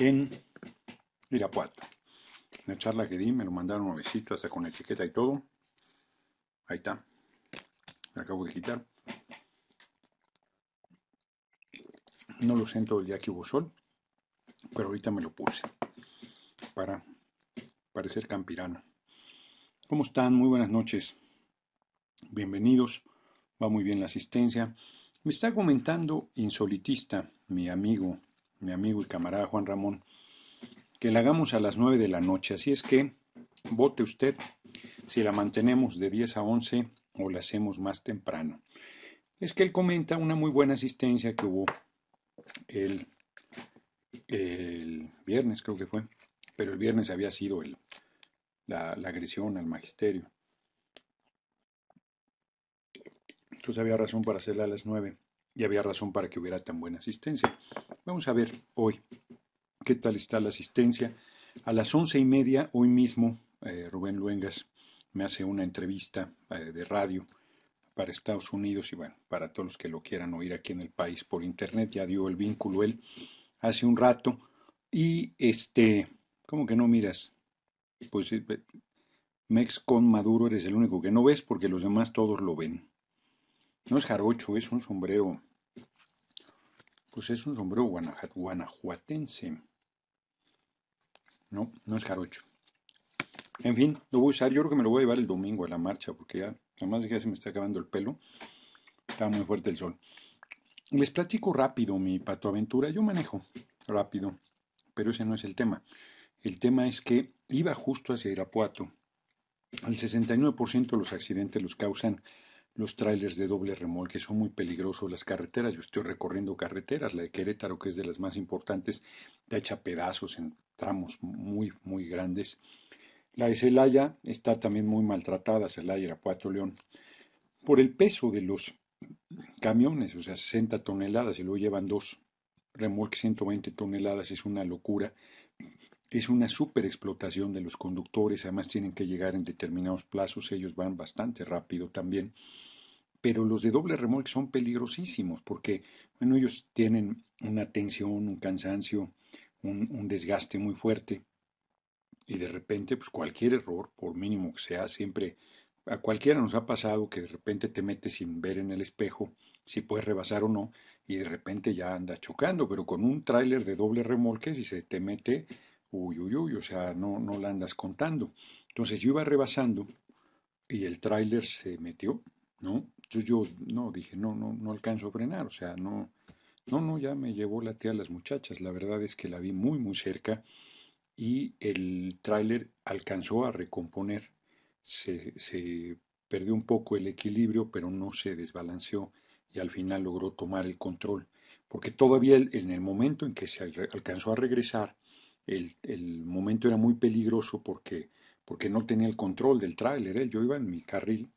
en Irapuato. La charla que di, me lo mandaron un besito, hasta con la etiqueta y todo. Ahí está. acabo de quitar. No lo siento el día que hubo sol, pero ahorita me lo puse para parecer campirano. ¿Cómo están? Muy buenas noches. Bienvenidos. Va muy bien la asistencia. Me está comentando Insolitista, mi amigo mi amigo y camarada Juan Ramón, que la hagamos a las 9 de la noche. Así es que vote usted si la mantenemos de 10 a 11 o la hacemos más temprano. Es que él comenta una muy buena asistencia que hubo el, el viernes, creo que fue, pero el viernes había sido la, la agresión al magisterio. Entonces había razón para hacerla a las 9 y había razón para que hubiera tan buena asistencia. Vamos a ver hoy qué tal está la asistencia. A las once y media, hoy mismo, eh, Rubén Luengas me hace una entrevista eh, de radio para Estados Unidos y bueno, para todos los que lo quieran oír aquí en el país por internet, ya dio el vínculo él hace un rato y este, ¿cómo que no miras? Pues eh, Mex con Maduro eres el único que no ves porque los demás todos lo ven. No es jarocho, es un sombrero. Pues es un sombrero guanajuatense. No, no es jarocho. En fin, lo voy a usar. Yo creo que me lo voy a llevar el domingo a la marcha, porque ya, además ya se me está acabando el pelo. Está muy fuerte el sol. Les platico rápido mi pato aventura. Yo manejo rápido, pero ese no es el tema. El tema es que iba justo hacia Irapuato. El 69% de los accidentes los causan los trailers de doble remolque son muy peligrosos las carreteras. Yo estoy recorriendo carreteras, la de Querétaro, que es de las más importantes, está hecha pedazos en tramos muy, muy grandes. La de Celaya está también muy maltratada, Celaya, Irapuato, León, por el peso de los camiones, o sea, 60 toneladas, y luego llevan dos remolques 120 toneladas, es una locura. Es una super explotación de los conductores, además tienen que llegar en determinados plazos, ellos van bastante rápido también pero los de doble remolque son peligrosísimos porque, bueno, ellos tienen una tensión, un cansancio, un, desgaste muy fuerte y de repente, pues cualquier error, por mínimo que sea, siempre a cualquiera nos ha pasado que de repente te metes sin ver en el espejo si puedes rebasar o no y de repente ya anda chocando, pero con un tráiler de doble remolque si se te mete, uy, uy, uy, o sea, no, no la andas contando. Entonces yo iba rebasando y el tráiler se metió, ¿no? Entonces yo no, dije, no, no, no alcanzo a frenar, o sea, no, no, no, ya me llevó la tía a las muchachas. La verdad es que la vi muy, muy cerca y el tráiler alcanzó a recomponer. Se, perdió un poco el equilibrio, pero no se desbalanceó y al final logró tomar el control. Porque todavía en el momento en que se alcanzó a regresar, el, momento era muy peligroso porque, porque no tenía el control del tráiler. ¿eh? Yo iba en mi carril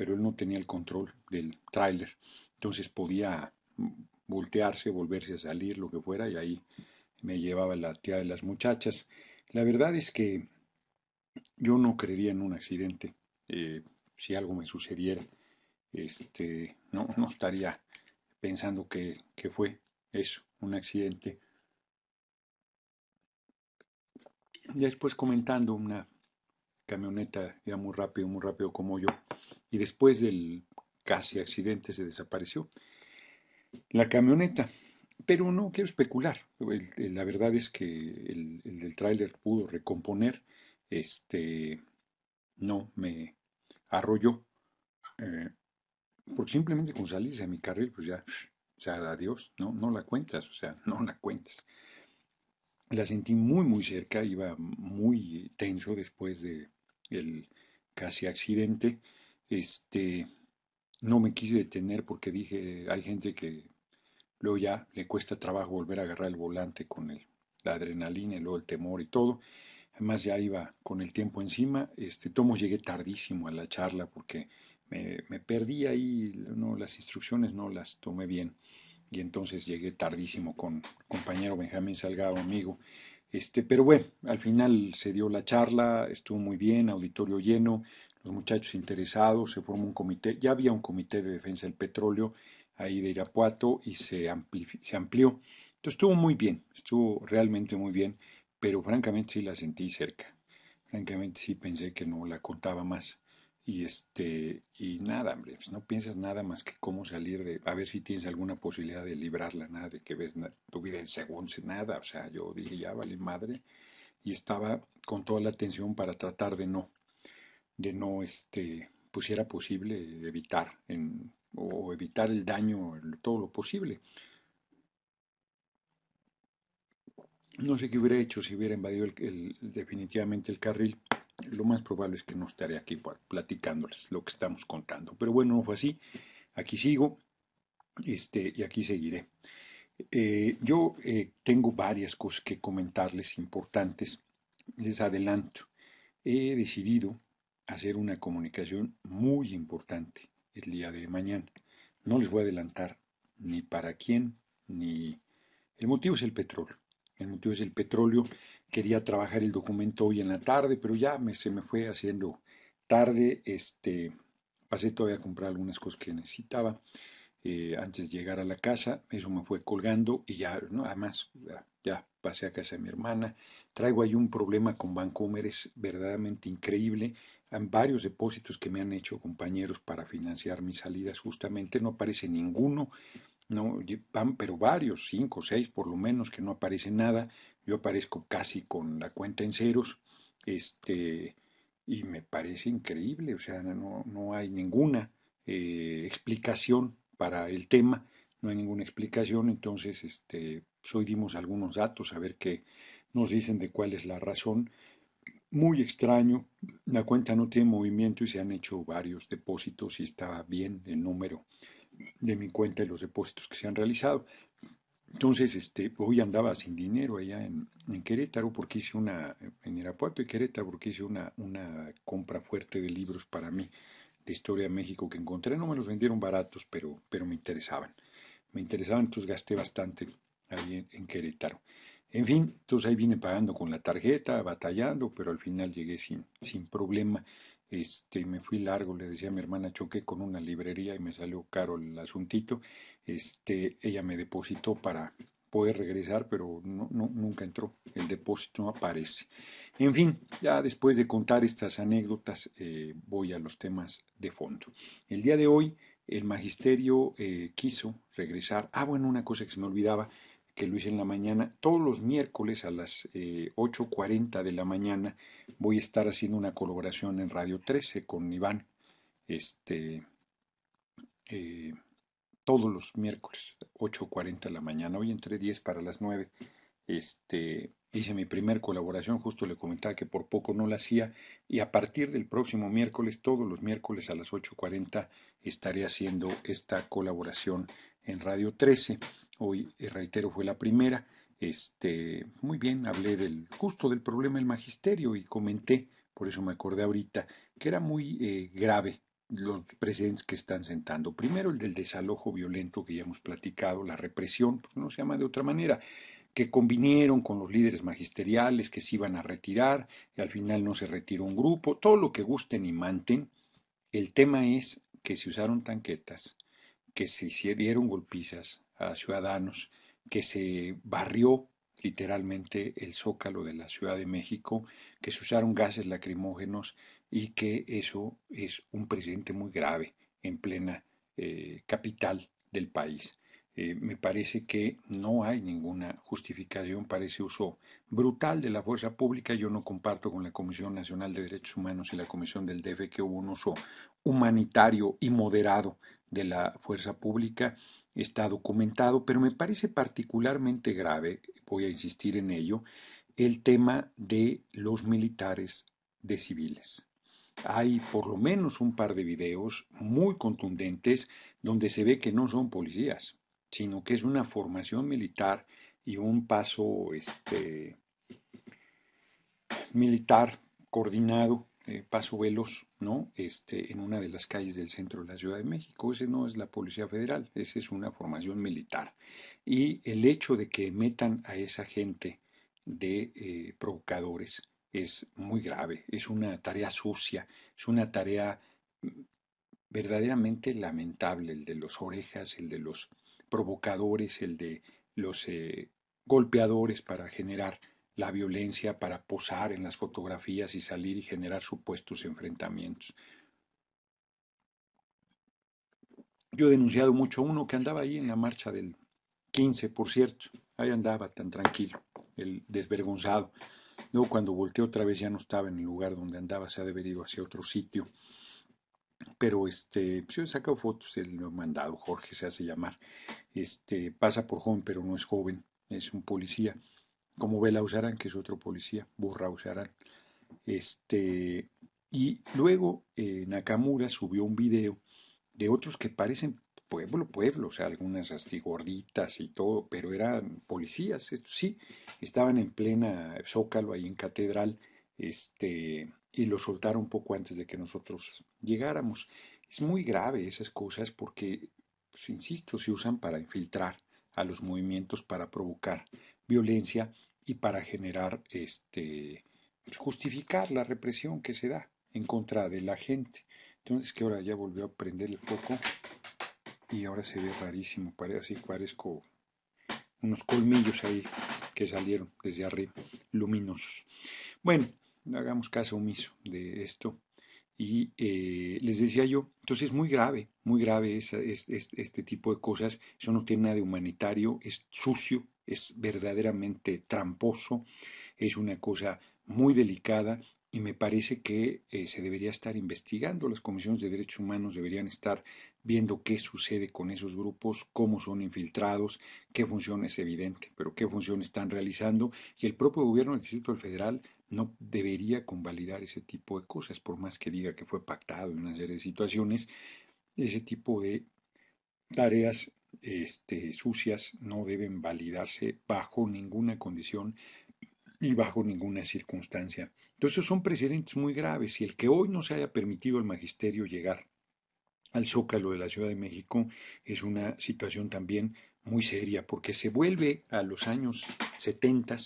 pero él no tenía el control del tráiler. Entonces podía voltearse, volverse a salir, lo que fuera, y ahí me llevaba la tía de las muchachas. La verdad es que yo no creería en un accidente. Eh, si algo me sucediera, este, no, estaría pensando que, que fue eso, un accidente. Después comentando una camioneta ya muy rápido, muy rápido como yo, y después del casi accidente se desapareció la camioneta. Pero no quiero especular. la verdad es que el, del tráiler pudo recomponer. Este no me arrolló. Eh, porque simplemente con salirse a mi carril, pues ya, o sea, adiós, no, no la cuentas, o sea, no la cuentas. La sentí muy, muy cerca, iba muy tenso después de el casi accidente, este, no me quise detener porque dije, hay gente que luego ya le cuesta trabajo volver a agarrar el volante con el, la adrenalina y luego el temor y todo. Además ya iba con el tiempo encima. Este tomo llegué tardísimo a la charla porque me, me perdí ahí, no, las instrucciones no las tomé bien. Y entonces llegué tardísimo con compañero Benjamín Salgado, amigo, este, pero bueno, al final se dio la charla, estuvo muy bien, auditorio lleno, los muchachos interesados, se formó un comité, ya había un comité de defensa del petróleo ahí de Irapuato y se, se amplió. Entonces estuvo muy bien, estuvo realmente muy bien, pero francamente sí la sentí cerca. Francamente sí pensé que no la contaba más. Y este, y nada, pues, no piensas nada más que cómo salir de, a ver si tienes alguna posibilidad de librarla, nada, de que ves tu vida en segundos, nada. O sea, yo dije, ya vale madre, y estaba con toda la atención para tratar de no, de no, este, pusiera pues, posible evitar en, o evitar el daño todo lo posible. No sé qué hubiera hecho si hubiera invadido definitivamente el carril lo más probable es que no estaré aquí platicándoles lo que estamos contando. Pero bueno, no fue así. Aquí sigo este, y aquí seguiré. Eh, yo eh, tengo varias cosas que comentarles importantes. Les adelanto, he decidido hacer una comunicación muy importante el día de mañana. No les voy a adelantar ni para quién, ni... El motivo es el petróleo el motivo es el petróleo. Quería trabajar el documento hoy en la tarde, pero ya se me fue haciendo tarde. Este, pasé todavía a comprar algunas cosas que necesitaba eh, antes de llegar a la casa. Eso me fue colgando y ya, ¿no? además, ya, pasé a casa de mi hermana. Traigo ahí un problema con Bancomer. es verdaderamente increíble. Hay varios depósitos que me han hecho compañeros para financiar mis salidas, justamente no aparece ninguno ¿no? Van, pero varios, cinco, seis por lo menos, que no aparece nada. Yo aparezco casi con la cuenta en ceros, este, y me parece increíble, o sea, no, hay ninguna eh, explicación para el tema, no hay ninguna explicación, entonces, este, pues hoy dimos algunos datos a ver qué nos dicen de cuál es la razón. Muy extraño, la cuenta no tiene movimiento y se han hecho varios depósitos y estaba bien el número de mi cuenta y los depósitos que se han realizado. Entonces, este, hoy andaba sin dinero allá en, en, Querétaro porque hice una, en Irapuato y Querétaro porque hice una, una compra fuerte de libros para mí de historia de México que encontré. No me los vendieron baratos, pero, pero me interesaban. Me interesaban, entonces gasté bastante ahí en, Querétaro. En fin, entonces ahí vine pagando con la tarjeta, batallando, pero al final llegué sin, sin problema. Este, me fui largo, le decía a mi hermana, choqué con una librería y me salió caro el asuntito. Este, ella me depositó para poder regresar, pero nunca entró, el depósito no aparece. En fin, ya después de contar estas anécdotas, eh, voy a los temas de fondo. El día de hoy, el magisterio eh, quiso regresar. Ah, bueno, una cosa que se me olvidaba, que lo hice en la mañana. Todos los miércoles a las 8.40 eh, de la mañana voy a estar haciendo una colaboración en Radio 13 con Iván. Este, eh, todos los miércoles, 8.40 de la mañana, hoy entre 10 para las 9. Este, hice mi primer colaboración, justo le comentaba que por poco no la hacía, y a partir del próximo miércoles, todos los miércoles a las 8.40, estaré haciendo esta colaboración en Radio 13. Hoy, eh, reitero, fue la primera. Este, muy bien, hablé del gusto del problema del magisterio y comenté, por eso me acordé ahorita, que era muy eh, grave los precedentes que están sentando. Primero, el del desalojo violento que ya hemos platicado, la represión, porque no se llama de otra manera, que convinieron con los líderes magisteriales que se iban a retirar y al final no se retiró un grupo, todo lo que gusten y manten. El tema es que se usaron tanquetas, que se hicieron golpizas, a ciudadanos que se barrió literalmente el zócalo de la Ciudad de México, que se usaron gases lacrimógenos y que eso es un presidente muy grave en plena eh, capital del país. Eh, me parece que no hay ninguna justificación para ese uso brutal de la fuerza pública. Yo no comparto con la Comisión Nacional de Derechos Humanos y la Comisión del DF que hubo un uso humanitario y moderado de la fuerza pública está documentado, pero me parece particularmente grave, voy a insistir en ello, el tema de los militares de civiles. Hay por lo menos un par de videos muy contundentes donde se ve que no son policías, sino que es una formación militar y un paso este, militar coordinado eh, paso Velos, ¿no? Este, en una de las calles del centro de la Ciudad de México. Ese no es la Policía Federal, esa es una formación militar. Y el hecho de que metan a esa gente de eh, provocadores es muy grave, es una tarea sucia, es una tarea mm, verdaderamente lamentable, el de los orejas, el de los provocadores, el de los eh, golpeadores para generar la violencia para posar en las fotografías y salir y generar supuestos enfrentamientos. Yo he denunciado mucho uno que andaba ahí en la marcha del 15, por cierto. Ahí andaba tan tranquilo, el desvergonzado. Luego cuando volteé otra vez ya no estaba en el lugar donde andaba, se ha de ido hacia otro sitio. Pero este, pues, yo he sacado fotos, él lo mandado, Jorge se hace llamar. Este, pasa por joven, pero no es joven, es un policía como vela Usarán, que es otro policía, Burra Usarán. Este, y luego eh, Nakamura subió un video de otros que parecen pueblo, pueblo, o sea, algunas gorditas y todo, pero eran policías, sí, estaban en plena Zócalo, ahí en Catedral, este, y lo soltaron un poco antes de que nosotros llegáramos. Es muy grave esas cosas porque, pues, insisto, se usan para infiltrar a los movimientos, para provocar violencia y para generar este pues, justificar la represión que se da en contra de la gente. Entonces que ahora ya volvió a prender el foco y ahora se ve rarísimo, parece así, parezco unos colmillos ahí que salieron desde arriba, luminosos. Bueno, no hagamos caso omiso de esto. Y eh, les decía yo, entonces es muy grave, muy grave este tipo de cosas, eso no tiene nada de humanitario, es sucio, es verdaderamente tramposo, es una cosa muy delicada y me parece que eh, se debería estar investigando. Las comisiones de derechos humanos deberían estar viendo qué sucede con esos grupos, cómo son infiltrados, qué función es evidente, pero qué función están realizando y el propio gobierno del Distrito Federal no debería convalidar ese tipo de cosas, por más que diga que fue pactado en una serie de situaciones, ese tipo de tareas este, sucias no deben validarse bajo ninguna condición y bajo ninguna circunstancia. Entonces son precedentes muy graves y el que hoy no se haya permitido al magisterio llegar al zócalo de la Ciudad de México es una situación también muy seria, porque se vuelve a los años 70,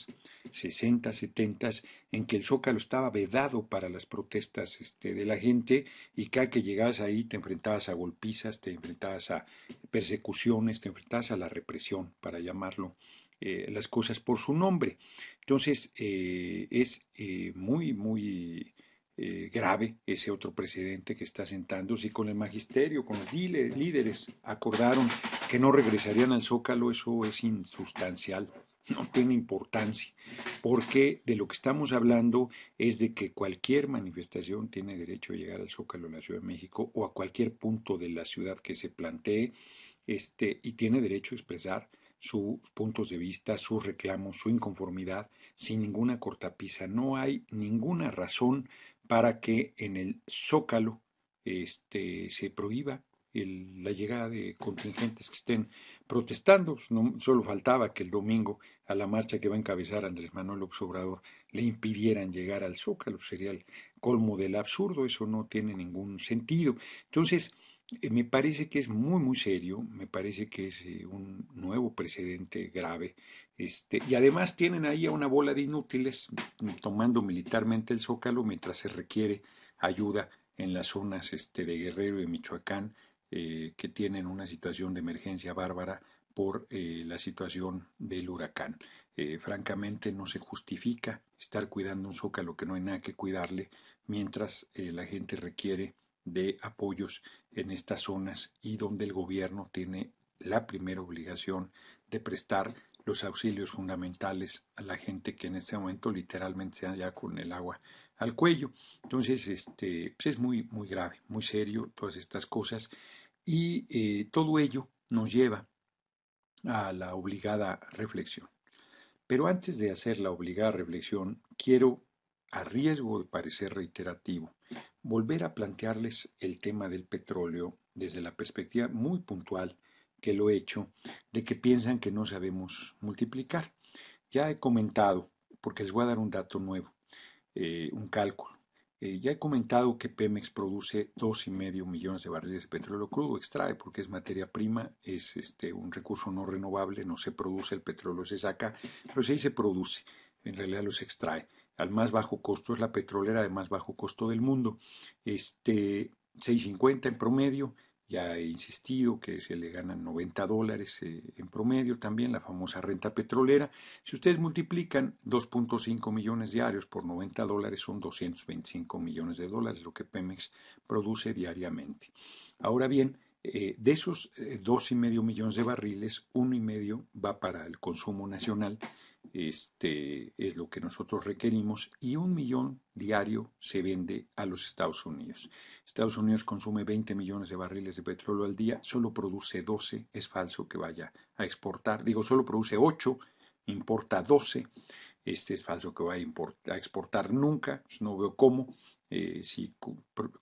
60, 70, en que el Zócalo estaba vedado para las protestas este, de la gente y cada que llegabas ahí te enfrentabas a golpizas, te enfrentabas a persecuciones, te enfrentabas a la represión, para llamarlo eh, las cosas por su nombre. Entonces, eh, es eh, muy, muy eh, grave ese otro presidente que está sentando. Si con el magisterio, con los líderes, acordaron que no regresarían al Zócalo, eso es insustancial, no tiene importancia, porque de lo que estamos hablando es de que cualquier manifestación tiene derecho a llegar al Zócalo en la Ciudad de México o a cualquier punto de la ciudad que se plantee este, y tiene derecho a expresar sus puntos de vista, sus reclamos, su inconformidad, sin ninguna cortapisa. No hay ninguna razón para que en el zócalo este, se prohíba la llegada de contingentes que estén protestando. Pues, no, solo faltaba que el domingo a la marcha que va a encabezar Andrés Manuel López Obrador le impidieran llegar al Zócalo. Sería el colmo del absurdo, eso no tiene ningún sentido. Entonces, eh, me parece que es muy, muy serio, me parece que es eh, un nuevo precedente grave. Este, y además tienen ahí a una bola de inútiles tomando militarmente el zócalo mientras se requiere ayuda en las zonas este, de Guerrero y Michoacán, eh, que tienen una situación de emergencia bárbara por la situación del huracán. francamente, no se justifica estar cuidando un zócalo que no hay nada que cuidarle mientras la gente requiere de apoyos en estas zonas y donde el gobierno tiene la primera obligación de prestar los auxilios fundamentales a la gente que en este momento literalmente se halla con el agua al cuello. Entonces, este, pues, es muy, muy grave, muy serio todas estas cosas y eh, todo ello nos lleva a la obligada reflexión. Pero antes de hacer la obligada reflexión, quiero, a riesgo de parecer reiterativo, volver a plantearles el tema del petróleo desde la perspectiva muy puntual que lo he hecho, de que piensan que no sabemos multiplicar. Ya he comentado, porque les voy a dar un dato nuevo, eh, un cálculo. Eh, ya he comentado que Pemex produce 2,5 millones de barriles de petróleo crudo, extrae porque es materia prima, es este, un recurso no renovable, no se produce, el petróleo se saca, pero sí se produce, en realidad los extrae al más bajo costo, es la petrolera de más bajo costo del mundo. Este, 6.50 en promedio, ya he insistido que se le ganan 90 dólares eh, en promedio también, la famosa renta petrolera. Si ustedes multiplican 2.5 millones diarios por 90 dólares, son 225 millones de dólares, lo que Pemex produce diariamente. Ahora bien, eh, de esos 2.5 eh, millones de barriles, 1.5 va para el consumo nacional este, es lo que nosotros requerimos y un millón diario se vende a los Estados Unidos. Estados Unidos consume 20 millones de barriles de petróleo al día, solo produce 12, es falso que vaya a exportar, digo, solo produce 8, importa 12, este es falso que vaya a exportar nunca, pues, no veo cómo, eh, si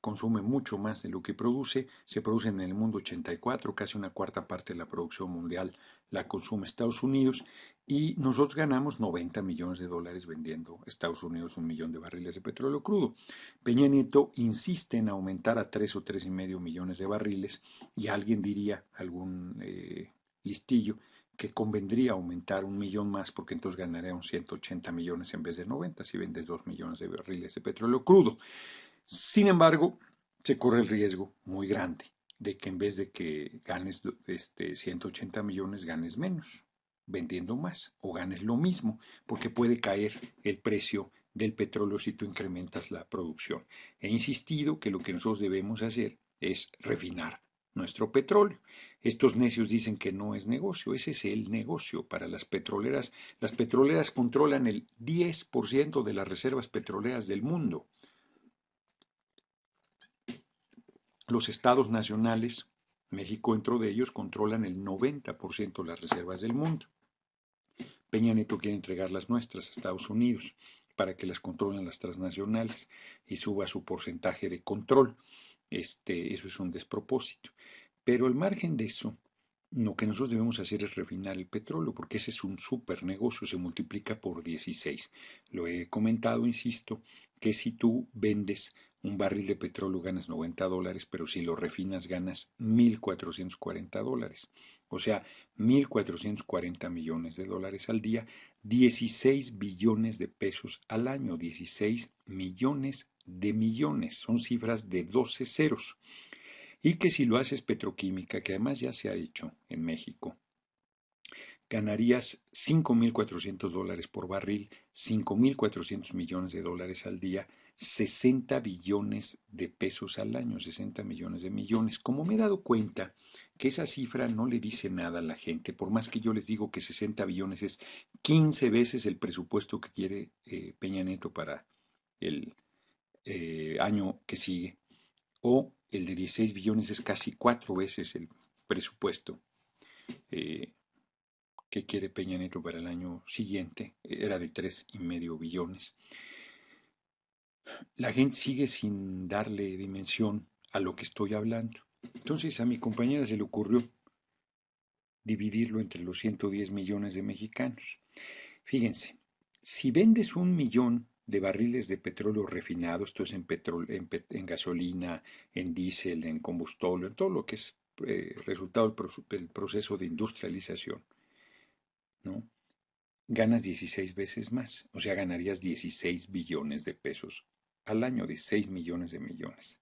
consume mucho más de lo que produce, se produce en el mundo 84, casi una cuarta parte de la producción mundial la consume Estados Unidos y nosotros ganamos 90 millones de dólares vendiendo Estados Unidos un millón de barriles de petróleo crudo. Peña Nieto insiste en aumentar a 3 o 3,5 millones de barriles y alguien diría, algún eh, listillo, que convendría aumentar un millón más porque entonces un 180 millones en vez de 90 si vendes 2 millones de barriles de petróleo crudo. Sin embargo, se corre el riesgo muy grande de que en vez de que ganes este, 180 millones, ganes menos, vendiendo más, o ganes lo mismo, porque puede caer el precio del petróleo si tú incrementas la producción. He insistido que lo que nosotros debemos hacer es refinar nuestro petróleo. Estos necios dicen que no es negocio, ese es el negocio para las petroleras. Las petroleras controlan el 10% de las reservas petroleras del mundo. Los estados nacionales, México dentro de ellos, controlan el 90% de las reservas del mundo. Peña Nieto quiere entregar las nuestras a Estados Unidos para que las controlen las transnacionales y suba su porcentaje de control. Este, eso es un despropósito. Pero al margen de eso, lo que nosotros debemos hacer es refinar el petróleo, porque ese es un super negocio, se multiplica por 16. Lo he comentado, insisto, que si tú vendes un barril de petróleo ganas 90 dólares, pero si lo refinas ganas 1.440 dólares. O sea, 1.440 millones de dólares al día, 16 billones de pesos al año, 16 millones de millones, son cifras de 12 ceros. Y que si lo haces petroquímica, que además ya se ha hecho en México, ganarías 5.400 dólares por barril, 5.400 millones de dólares al día, 60 billones de pesos al año, 60 millones de millones. Como me he dado cuenta que esa cifra no le dice nada a la gente, por más que yo les digo que 60 billones es 15 veces el presupuesto que quiere eh, Peña Neto para el eh, año que sigue. O el de 16 billones es casi cuatro veces el presupuesto eh, que quiere Peña Nieto para el año siguiente. Era de tres y medio billones. La gente sigue sin darle dimensión a lo que estoy hablando. Entonces a mi compañera se le ocurrió dividirlo entre los 110 millones de mexicanos. Fíjense, si vendes un millón de barriles de petróleo refinados, esto es en, gasolina, en diésel, en combustible, en todo lo que es eh, resultado del, proceso de industrialización, ¿no? ganas 16 veces más, o sea, ganarías 16 billones de pesos al año, de 6 millones de millones.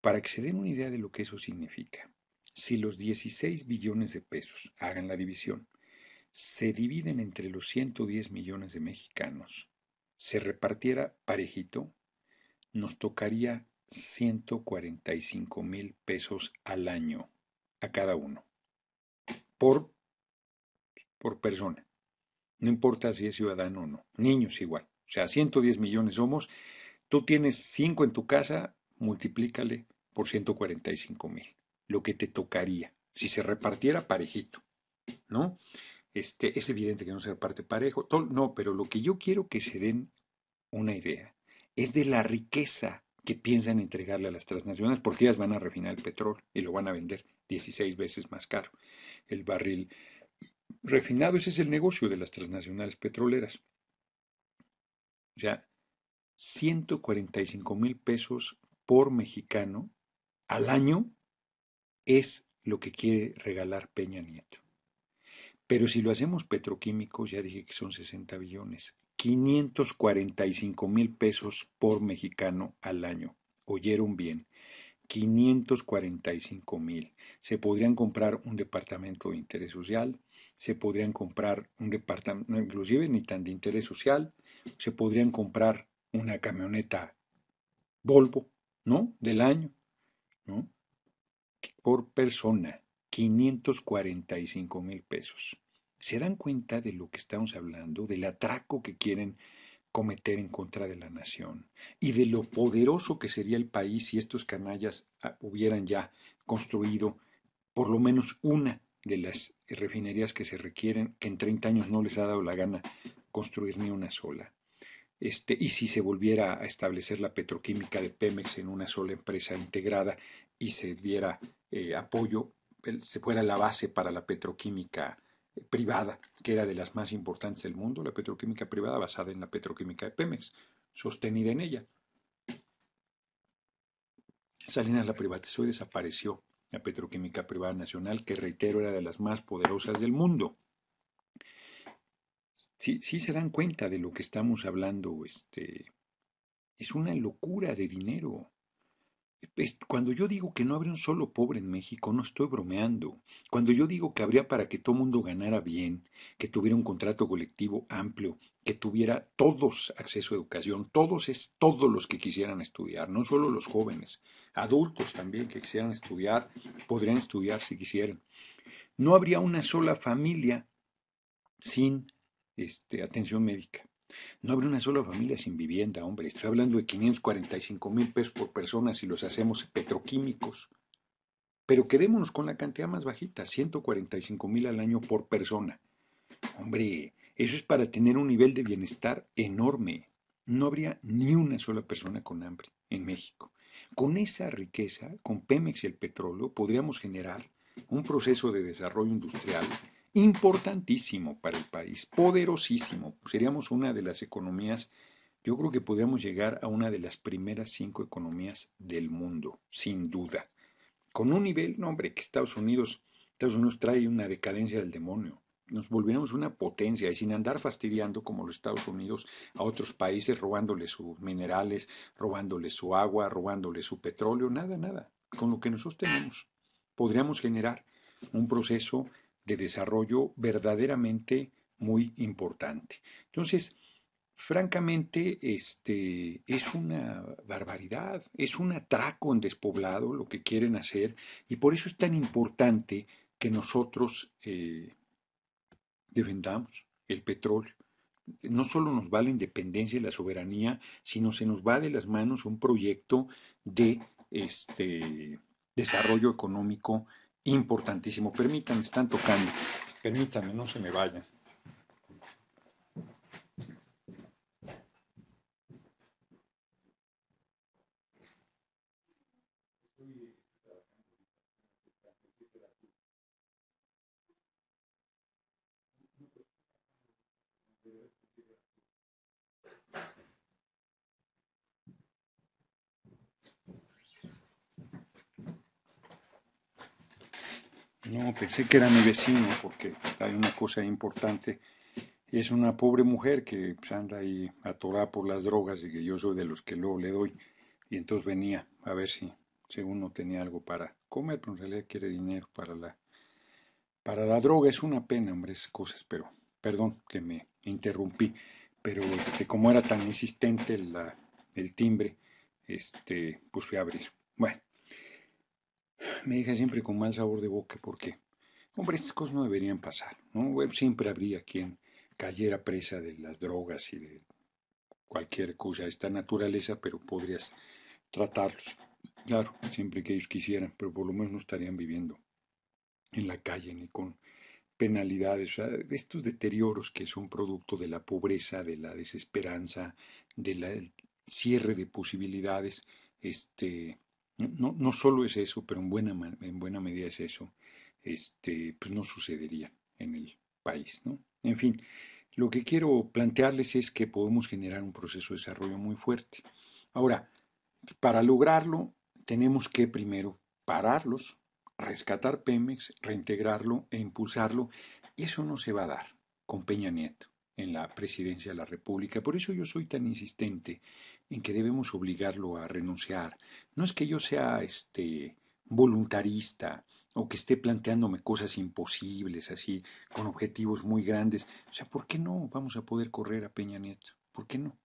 Para que se den una idea de lo que eso significa, si los 16 billones de pesos, hagan la división, se dividen entre los 110 millones de mexicanos, se repartiera parejito, nos tocaría 145 mil pesos al año a cada uno, por, por persona. No importa si es ciudadano o no, niños igual. O sea, 110 millones somos, tú tienes 5 en tu casa, multiplícale por 145 mil, lo que te tocaría, si se repartiera parejito, ¿no? Este, es evidente que no se parte parejo, no, pero lo que yo quiero que se den una idea es de la riqueza que piensan entregarle a las transnacionales, porque ellas van a refinar el petróleo y lo van a vender 16 veces más caro. El barril refinado, ese es el negocio de las transnacionales petroleras. O sea, 145 mil pesos por mexicano al año es lo que quiere regalar Peña Nieto. Pero si lo hacemos petroquímicos, ya dije que son 60 billones, 545 mil pesos por mexicano al año. Oyeron bien, 545 mil. Se podrían comprar un departamento de interés social, se podrían comprar un departamento, inclusive ni tan de interés social, se podrían comprar una camioneta Volvo, ¿no? Del año, ¿no? Por persona. 545 mil pesos. ¿Se dan cuenta de lo que estamos hablando, del atraco que quieren cometer en contra de la nación y de lo poderoso que sería el país si estos canallas ah, hubieran ya construido por lo menos una de las refinerías que se requieren, que en 30 años no les ha dado la gana construir ni una sola? Este, y si se volviera a establecer la petroquímica de Pemex en una sola empresa integrada y se diera eh, apoyo se fuera la base para la petroquímica privada, que era de las más importantes del mundo, la petroquímica privada basada en la petroquímica de Pemex, sostenida en ella. Salinas la privatizó y desapareció la petroquímica privada nacional, que reitero era de las más poderosas del mundo. Si se dan cuenta de lo que estamos hablando, este, es una locura de dinero. Cuando yo digo que no habría un solo pobre en México, no estoy bromeando. Cuando yo digo que habría para que todo mundo ganara bien, que tuviera un contrato colectivo amplio, que tuviera todos acceso a educación, todos es todos los que quisieran estudiar, no solo los jóvenes, adultos también que quisieran estudiar, podrían estudiar si quisieran. No habría una sola familia sin este, atención médica. No habría una sola familia sin vivienda, hombre. Estoy hablando de 545 mil pesos por persona si los hacemos petroquímicos. Pero quedémonos con la cantidad más bajita, 145 mil al año por persona. Hombre, eso es para tener un nivel de bienestar enorme. No habría ni una sola persona con hambre en México. Con esa riqueza, con Pemex y el petróleo, podríamos generar un proceso de desarrollo industrial importantísimo para el país, poderosísimo. Seríamos una de las economías, yo creo que podríamos llegar a una de las primeras cinco economías del mundo, sin duda. Con un nivel, no hombre, que Estados Unidos, Estados Unidos trae una decadencia del demonio. Nos volviéramos una potencia y sin andar fastidiando como los Estados Unidos a otros países, robándoles sus minerales, robándoles su agua, robándoles su petróleo, nada, nada. Con lo que nosotros tenemos, podríamos generar un proceso de desarrollo verdaderamente muy importante. Entonces, francamente, este, es una barbaridad, es un atraco en despoblado lo que quieren hacer y por eso es tan importante que nosotros eh, defendamos el petróleo. No solo nos va la independencia y la soberanía, sino se nos va de las manos un proyecto de este, desarrollo económico importantísimo. Permítanme, están tocando. Permítanme, no se me vayan. No, pensé que era mi vecino, porque hay una cosa importante. Es una pobre mujer que pues, anda ahí atorada por las drogas y que yo soy de los que luego le doy. Y entonces venía a ver si, según no tenía algo para comer, pero en realidad quiere dinero para la, para la droga. Es una pena, hombre, esas cosas, pero perdón que me interrumpí. Pero este, como era tan insistente la, el timbre, este, pues fui a abrir. Bueno. Me dije siempre con mal sabor de boca porque, hombre, estas cosas no deberían pasar, ¿no? Siempre habría quien cayera presa de las drogas y de cualquier cosa de esta naturaleza, pero podrías tratarlos. Claro, siempre que ellos quisieran, pero por lo menos no estarían viviendo en la calle ni con penalidades, o sea, estos deterioros que son producto de la pobreza, de la desesperanza, del cierre de posibilidades, este, no, no solo es eso, pero en buena, en buena medida es eso, este, pues no sucedería en el país. ¿no? En fin, lo que quiero plantearles es que podemos generar un proceso de desarrollo muy fuerte. Ahora, para lograrlo, tenemos que primero pararlos, rescatar Pemex, reintegrarlo e impulsarlo. Y Eso no se va a dar con Peña Nieto en la presidencia de la República. Por eso yo soy tan insistente en que debemos obligarlo a renunciar. No es que yo sea este voluntarista o que esté planteándome cosas imposibles, así, con objetivos muy grandes. O sea, ¿por qué no vamos a poder correr a Peña Nieto? ¿Por qué no?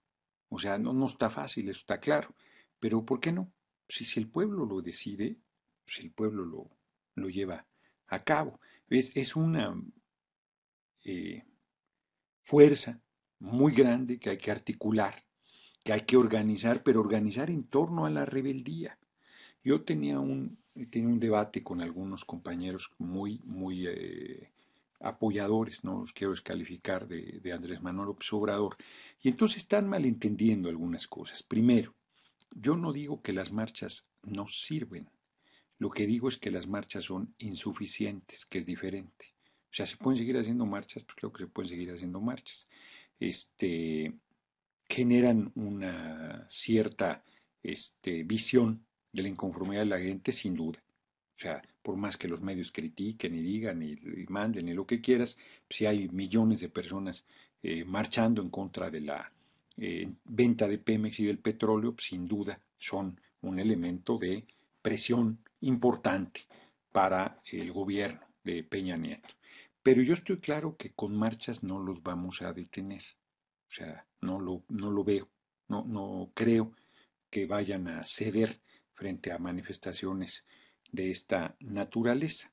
O sea, no, no está fácil, eso está claro. Pero ¿por qué no? Si, si el pueblo lo decide, si el pueblo lo, lo lleva a cabo. Es, es una eh, fuerza muy grande que hay que articular que hay que organizar, pero organizar en torno a la rebeldía. Yo tenía un, un debate con algunos compañeros muy, muy eh, apoyadores, no los quiero descalificar, de, Andrés Manuel Obrador. Y entonces están malentendiendo algunas cosas. Primero, yo no digo que las marchas no sirven. Lo que digo es que las marchas son insuficientes, que es diferente. O sea, se pueden seguir haciendo marchas, pues creo que se pueden seguir haciendo marchas. Este, generan una cierta este, visión de la inconformidad de la gente, sin duda. O sea, por más que los medios critiquen y digan y, manden y lo que quieras, si pues, hay millones de personas eh, marchando en contra de la eh, venta de Pemex y del petróleo, pues, sin duda son un elemento de presión importante para el gobierno de Peña Nieto. Pero yo estoy claro que con marchas no los vamos a detener. O sea, no lo, no lo veo, no, no creo que vayan a ceder frente a manifestaciones de esta naturaleza,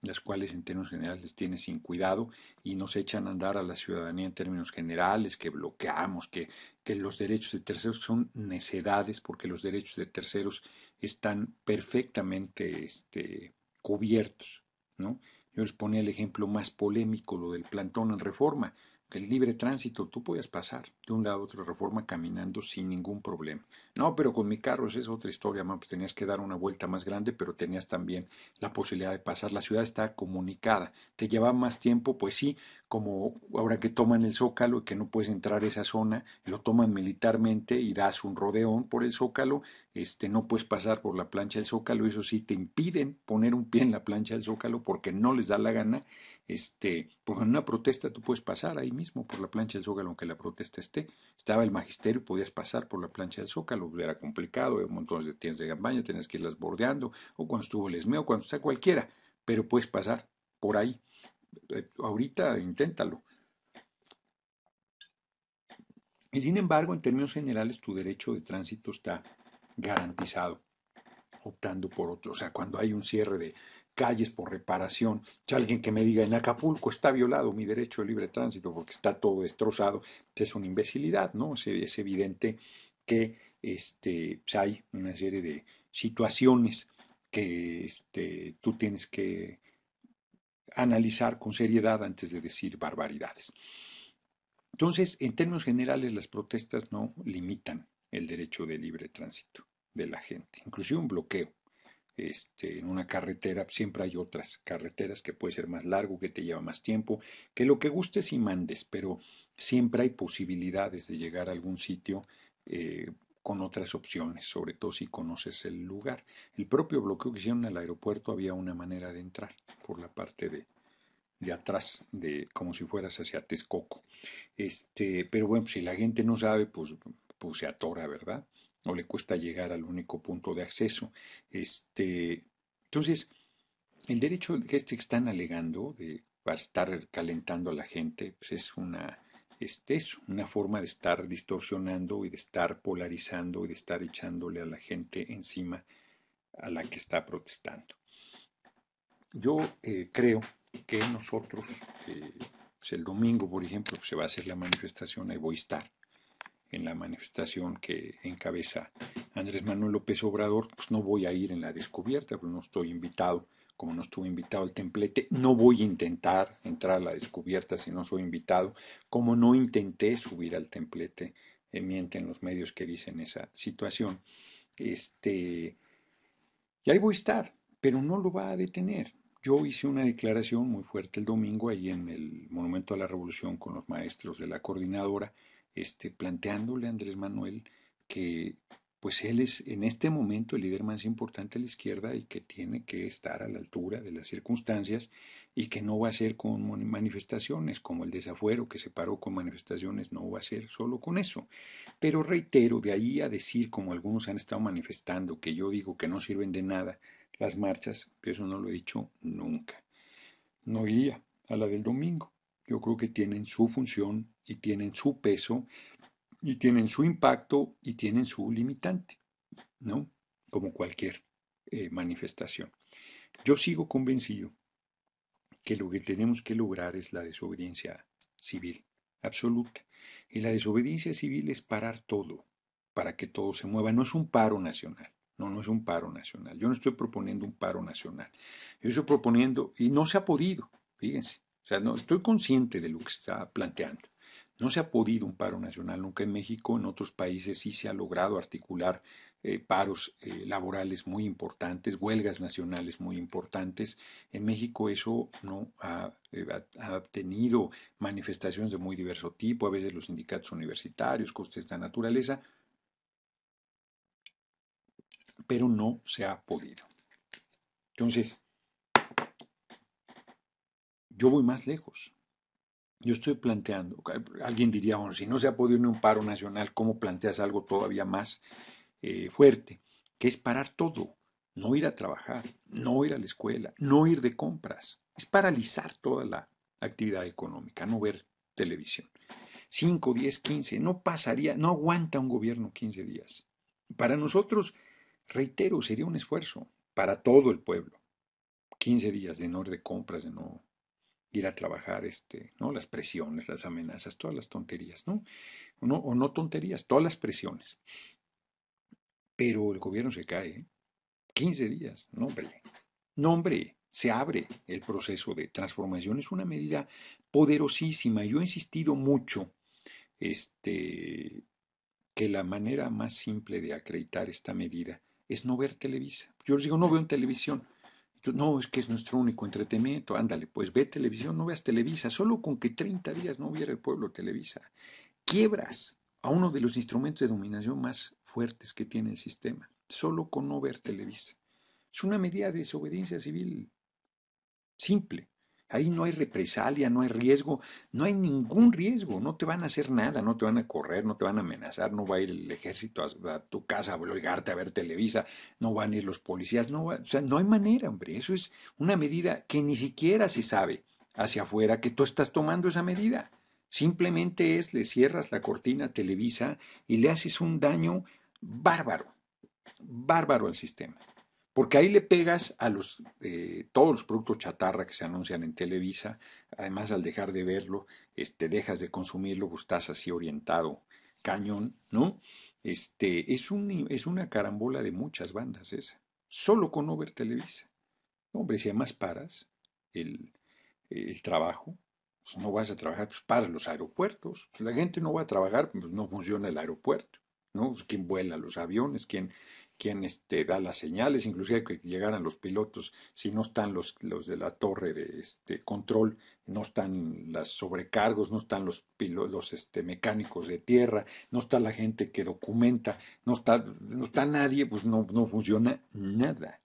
las cuales en términos generales tienen sin cuidado y nos echan a andar a la ciudadanía en términos generales, que bloqueamos, que, los derechos de terceros son necedades, porque los derechos de terceros están perfectamente este, cubiertos. ¿no? Yo les ponía el ejemplo más polémico, lo del plantón en reforma el libre tránsito, tú podías pasar de un lado a otro reforma caminando sin ningún problema. No, pero con mi carro esa es otra historia, pues tenías que dar una vuelta más grande, pero tenías también la posibilidad de pasar. La ciudad está comunicada, te lleva más tiempo, pues sí, como ahora que toman el zócalo y que no puedes entrar a esa zona, lo toman militarmente y das un rodeón por el zócalo, este, no puedes pasar por la plancha del zócalo, eso sí, te impiden poner un pie en la plancha del zócalo porque no les da la gana este, pues, en una protesta tú puedes pasar ahí mismo por la plancha de Zócalo, aunque la protesta esté. Estaba el magisterio, podías pasar por la plancha de Zócalo, era complicado, había un montón de tiendas de campaña, tenías que irlas bordeando, o cuando estuvo el esmeo, cuando sea cualquiera, pero puedes pasar por ahí. Eh, ahorita inténtalo. Y sin embargo, en términos generales, tu derecho de tránsito está garantizado, optando por otro. O sea, cuando hay un cierre de calles por reparación. Si alguien que me diga en Acapulco está violado mi derecho de libre tránsito porque está todo destrozado, pues es una imbecilidad, ¿no? Es, evidente que este, pues hay una serie de situaciones que este, tú tienes que analizar con seriedad antes de decir barbaridades. Entonces, en términos generales, las protestas no limitan el derecho de libre tránsito de la gente, inclusive un bloqueo este, en una carretera, siempre hay otras carreteras que puede ser más largo, que te lleva más tiempo, que lo que gustes y mandes, pero siempre hay posibilidades de llegar a algún sitio eh, con otras opciones, sobre todo si conoces el lugar. El propio bloqueo que hicieron el aeropuerto había una manera de entrar por la parte de, de atrás, de, como si fueras hacia Texcoco. Este, pero bueno, si la gente no sabe, pues, pues se atora, ¿verdad? no le cuesta llegar al único punto de acceso. Este, entonces, el derecho que este están alegando de para estar calentando a la gente, pues es una, este una forma de estar distorsionando y de estar polarizando y de estar echándole a la gente encima a la que está protestando. Yo eh, creo que nosotros, eh, pues el domingo, por ejemplo, se va a hacer la manifestación, ahí voy a estar en la manifestación que encabeza Andrés Manuel López Obrador, pues no voy a ir en la descubierta, pues no estoy invitado, como no estuve invitado al templete, no voy a intentar entrar a la descubierta si no soy invitado, como no intenté subir al templete, eh, mienten los medios que dicen esa situación. Este, y ahí voy a estar, pero no lo va a detener. Yo hice una declaración muy fuerte el domingo ahí en el Monumento a la Revolución con los maestros de la coordinadora, este, planteándole a Andrés Manuel que pues él es en este momento el líder más importante de la izquierda y que tiene que estar a la altura de las circunstancias y que no va a ser con manifestaciones como el desafuero que se paró con manifestaciones, no va a ser solo con eso. Pero reitero, de ahí a decir, como algunos han estado manifestando, que yo digo que no sirven de nada las marchas, que eso no lo he dicho nunca. No iría a la del domingo yo creo que tienen su función y tienen su peso y tienen su impacto y tienen su limitante, ¿no? Como cualquier eh, manifestación. Yo sigo convencido que lo que tenemos que lograr es la desobediencia civil absoluta. Y la desobediencia civil es parar todo, para que todo se mueva. No es un paro nacional. No, no es un paro nacional. Yo no estoy proponiendo un paro nacional. Yo estoy proponiendo, y no se ha podido, fíjense, o sea, no, estoy consciente de lo que está planteando. No se ha podido un paro nacional nunca en México, en otros países sí se ha logrado articular eh, paros eh, laborales muy importantes, huelgas nacionales muy importantes. En México eso no eh, ha, tenido manifestaciones de muy diverso tipo, a veces los sindicatos universitarios, costes de esta naturaleza, pero no se ha podido. Entonces, yo voy más lejos. Yo estoy planteando, alguien diría, bueno, si no se ha podido en un paro nacional, ¿cómo planteas algo todavía más eh, fuerte? Que es parar todo, no ir a trabajar, no ir a la escuela, no ir de compras. Es paralizar toda la actividad económica, no ver televisión. 5, 10, 15, no pasaría, no aguanta un gobierno 15 días. Para nosotros, reitero, sería un esfuerzo para todo el pueblo. 15 días de no ir de compras, de no ir a trabajar, este, ¿no? Las presiones, las amenazas, todas las tonterías, ¿no? O no, tonterías, todas las presiones. Pero el gobierno se cae, 15 días, no hombre, se abre el proceso de transformación, es una medida poderosísima. Yo he insistido mucho este, que la manera más simple de acreditar esta medida es no ver Televisa. Yo les digo, no veo en televisión, no, es que es nuestro único entretenimiento. Ándale, pues ve televisión, no veas Televisa. Solo con que 30 días no hubiera el pueblo Televisa. Quiebras a uno de los instrumentos de dominación más fuertes que tiene el sistema. Solo con no ver Televisa. Es una medida de desobediencia civil simple. Ahí no hay represalia, no hay riesgo, no hay ningún riesgo, no te van a hacer nada, no te van a correr, no te van a amenazar, no va a ir el ejército a, tu casa a obligarte a ver Televisa, no van a ir los policías, no o sea, no hay manera, hombre, eso es una medida que ni siquiera se sabe hacia afuera que tú estás tomando esa medida. Simplemente es le cierras la cortina a Televisa y le haces un daño bárbaro, bárbaro al sistema porque ahí le pegas a los, eh, todos los productos chatarra que se anuncian en Televisa, además al dejar de verlo, este, dejas de consumirlo, pues estás así orientado, cañón, ¿no? Este, es, un, es una carambola de muchas bandas esa, solo con no ver Televisa. Hombre, si además paras el, el trabajo, pues no vas a trabajar, pues para los aeropuertos, pues, la gente no va a trabajar, pues no funciona el aeropuerto, ¿no? Pues, quién vuela los aviones, quién quien este, da las señales, inclusive que llegaran los pilotos, si no están los, los de la torre de este, control, no están los sobrecargos, no están los, los este, mecánicos de tierra, no está la gente que documenta, no está, no está nadie, pues no, no funciona nada,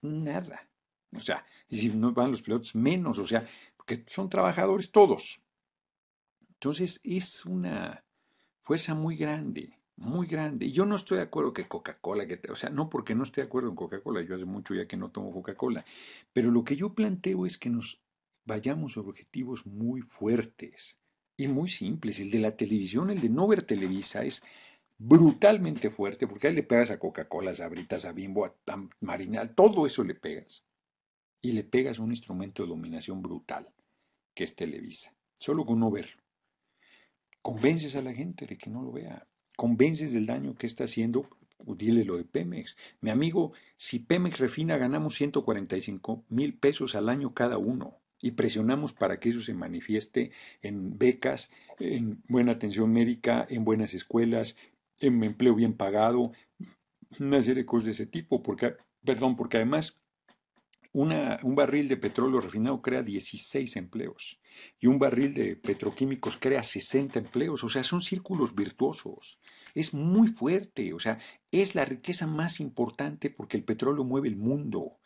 nada. O sea, y si no van los pilotos, menos, o sea, porque son trabajadores todos. Entonces es una fuerza muy grande muy grande. Y yo no estoy de acuerdo que Coca-Cola, que, o sea, no porque no esté de acuerdo en Coca-Cola, yo hace mucho ya que no tomo Coca-Cola, pero lo que yo planteo es que nos vayamos a objetivos muy fuertes y muy simples. El de la televisión, el de no ver Televisa es brutalmente fuerte, porque ahí le pegas a Coca-Cola, a Sabritas, a Bimbo, a, Marinal, todo eso le pegas. Y le pegas un instrumento de dominación brutal, que es Televisa, solo con no verlo. Convences a la gente de que no lo vea, convences del daño que está haciendo, dile lo de Pemex. Mi amigo, si Pemex refina, ganamos 145 mil pesos al año cada uno y presionamos para que eso se manifieste en becas, en buena atención médica, en buenas escuelas, en empleo bien pagado, una serie de cosas de ese tipo, porque, perdón, porque además un barril de petróleo refinado crea 16 empleos y un barril de petroquímicos crea sesenta empleos, o sea, son círculos virtuosos. Es muy fuerte, o sea, es la riqueza más importante porque el petróleo mueve el mundo.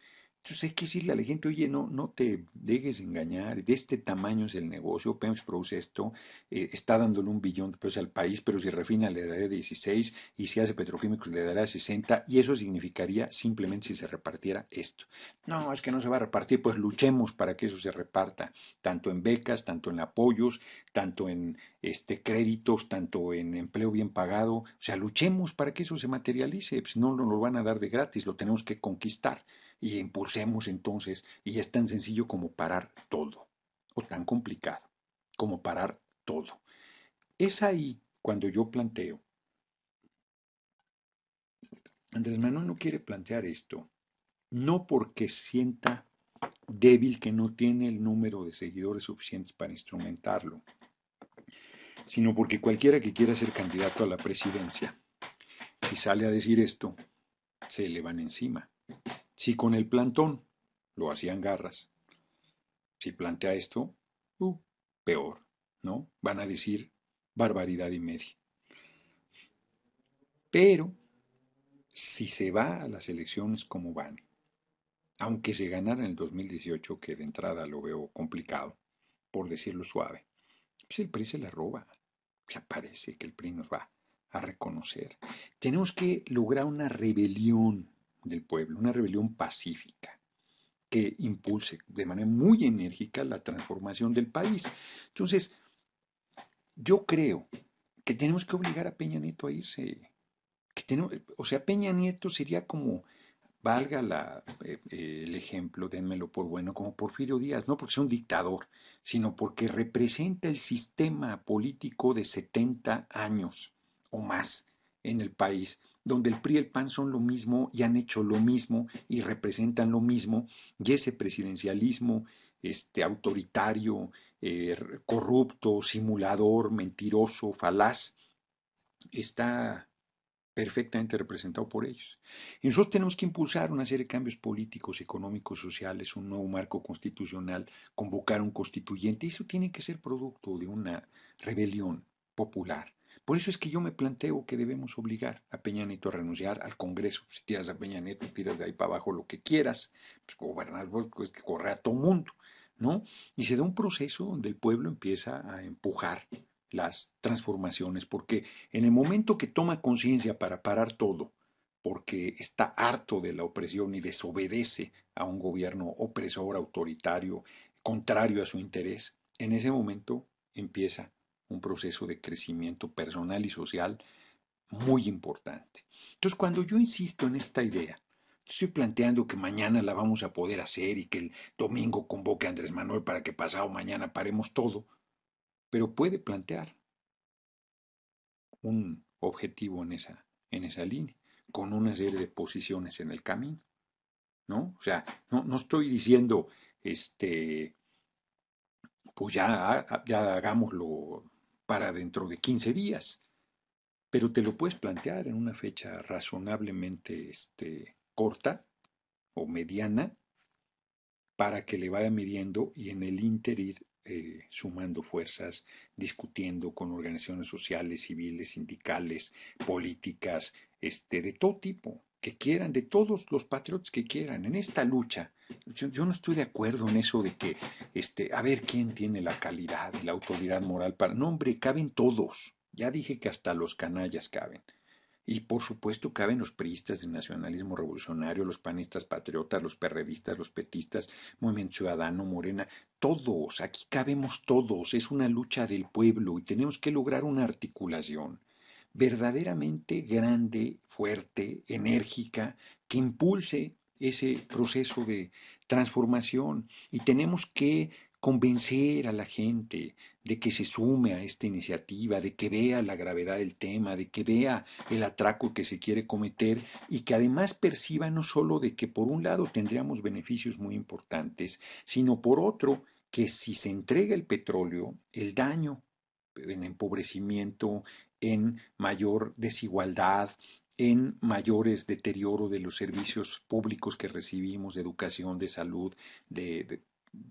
Entonces hay que decirle a la gente, oye, no, no te dejes engañar, de este tamaño es el negocio, Pemex produce esto, eh, está dándole un billón de pesos al país, pero si refina le daría 16 y si hace petroquímicos le dará 60 y eso significaría simplemente si se repartiera esto. No, es que no se va a repartir, pues luchemos para que eso se reparta, tanto en becas, tanto en apoyos, tanto en este, créditos, tanto en empleo bien pagado, o sea, luchemos para que eso se materialice, pues no nos lo van a dar de gratis, lo tenemos que conquistar y impulsemos entonces, y es tan sencillo como parar todo, o tan complicado como parar todo. Es ahí cuando yo planteo, Andrés Manuel no quiere plantear esto, no porque sienta débil que no tiene el número de seguidores suficientes para instrumentarlo, sino porque cualquiera que quiera ser candidato a la presidencia, si sale a decir esto, se le van encima. Si con el plantón lo hacían garras, si plantea esto, uh, peor, ¿no? Van a decir barbaridad y media. Pero si se va a las elecciones como van, aunque se ganara en el 2018, que de entrada lo veo complicado, por decirlo suave, si pues el PRI se la roba. ya parece que el PRI nos va a reconocer. Tenemos que lograr una rebelión del pueblo, una rebelión pacífica que impulse de manera muy enérgica la transformación del país. Entonces, yo creo que tenemos que obligar a Peña Nieto a irse. Que o sea, Peña Nieto sería como, valga la, eh, eh, el ejemplo, denmelo por bueno, como Porfirio Díaz, no porque sea un dictador, sino porque representa el sistema político de 70 años o más en el país donde el PRI y el PAN son lo mismo y han hecho lo mismo y representan lo mismo, y ese presidencialismo este, autoritario, eh, corrupto, simulador, mentiroso, falaz, está perfectamente representado por ellos. Y nosotros tenemos que impulsar una serie de cambios políticos, económicos, sociales, un nuevo marco constitucional, convocar un constituyente. y Eso tiene que ser producto de una rebelión popular. Por eso es que yo me planteo que debemos obligar a Peña Nieto a renunciar al Congreso. Si tiras a Peña Nieto, tiras de ahí para abajo lo que quieras, pues gobernar pues que corre a todo mundo, ¿no? Y se da un proceso donde el pueblo empieza a empujar las transformaciones, porque en el momento que toma conciencia para parar todo, porque está harto de la opresión y desobedece a un gobierno opresor, autoritario, contrario a su interés, en ese momento empieza un proceso de crecimiento personal y social muy importante. Entonces, cuando yo insisto en esta idea, estoy planteando que mañana la vamos a poder hacer y que el domingo convoque a Andrés Manuel para que pasado mañana paremos todo, pero puede plantear un objetivo en esa, en esa línea, con una serie de posiciones en el camino. ¿No? O sea, no, no estoy diciendo, este, pues ya, ya hagámoslo para dentro de 15 días, pero te lo puedes plantear en una fecha razonablemente este, corta o mediana para que le vaya midiendo y en el ínter eh, sumando fuerzas, discutiendo con organizaciones sociales, civiles, sindicales, políticas, este, de todo tipo que quieran, de todos los patriotas que quieran, en esta lucha. Yo, no estoy de acuerdo en eso de que, este, a ver quién tiene la calidad y la autoridad moral para. No, hombre, caben todos. Ya dije que hasta los canallas caben. Y por supuesto caben los priistas del nacionalismo revolucionario, los panistas patriotas, los perredistas, los petistas, Movimiento Ciudadano, Morena, todos, aquí cabemos todos, es una lucha del pueblo y tenemos que lograr una articulación verdaderamente grande, fuerte, enérgica, que impulse ese proceso de transformación y tenemos que convencer a la gente de que se sume a esta iniciativa, de que vea la gravedad del tema, de que vea el atraco que se quiere cometer y que además perciba no solo de que por un lado tendríamos beneficios muy importantes, sino por otro que si se entrega el petróleo, el daño en empobrecimiento, en mayor desigualdad, en mayores deterioro de los servicios públicos que recibimos, de educación, de salud, de, de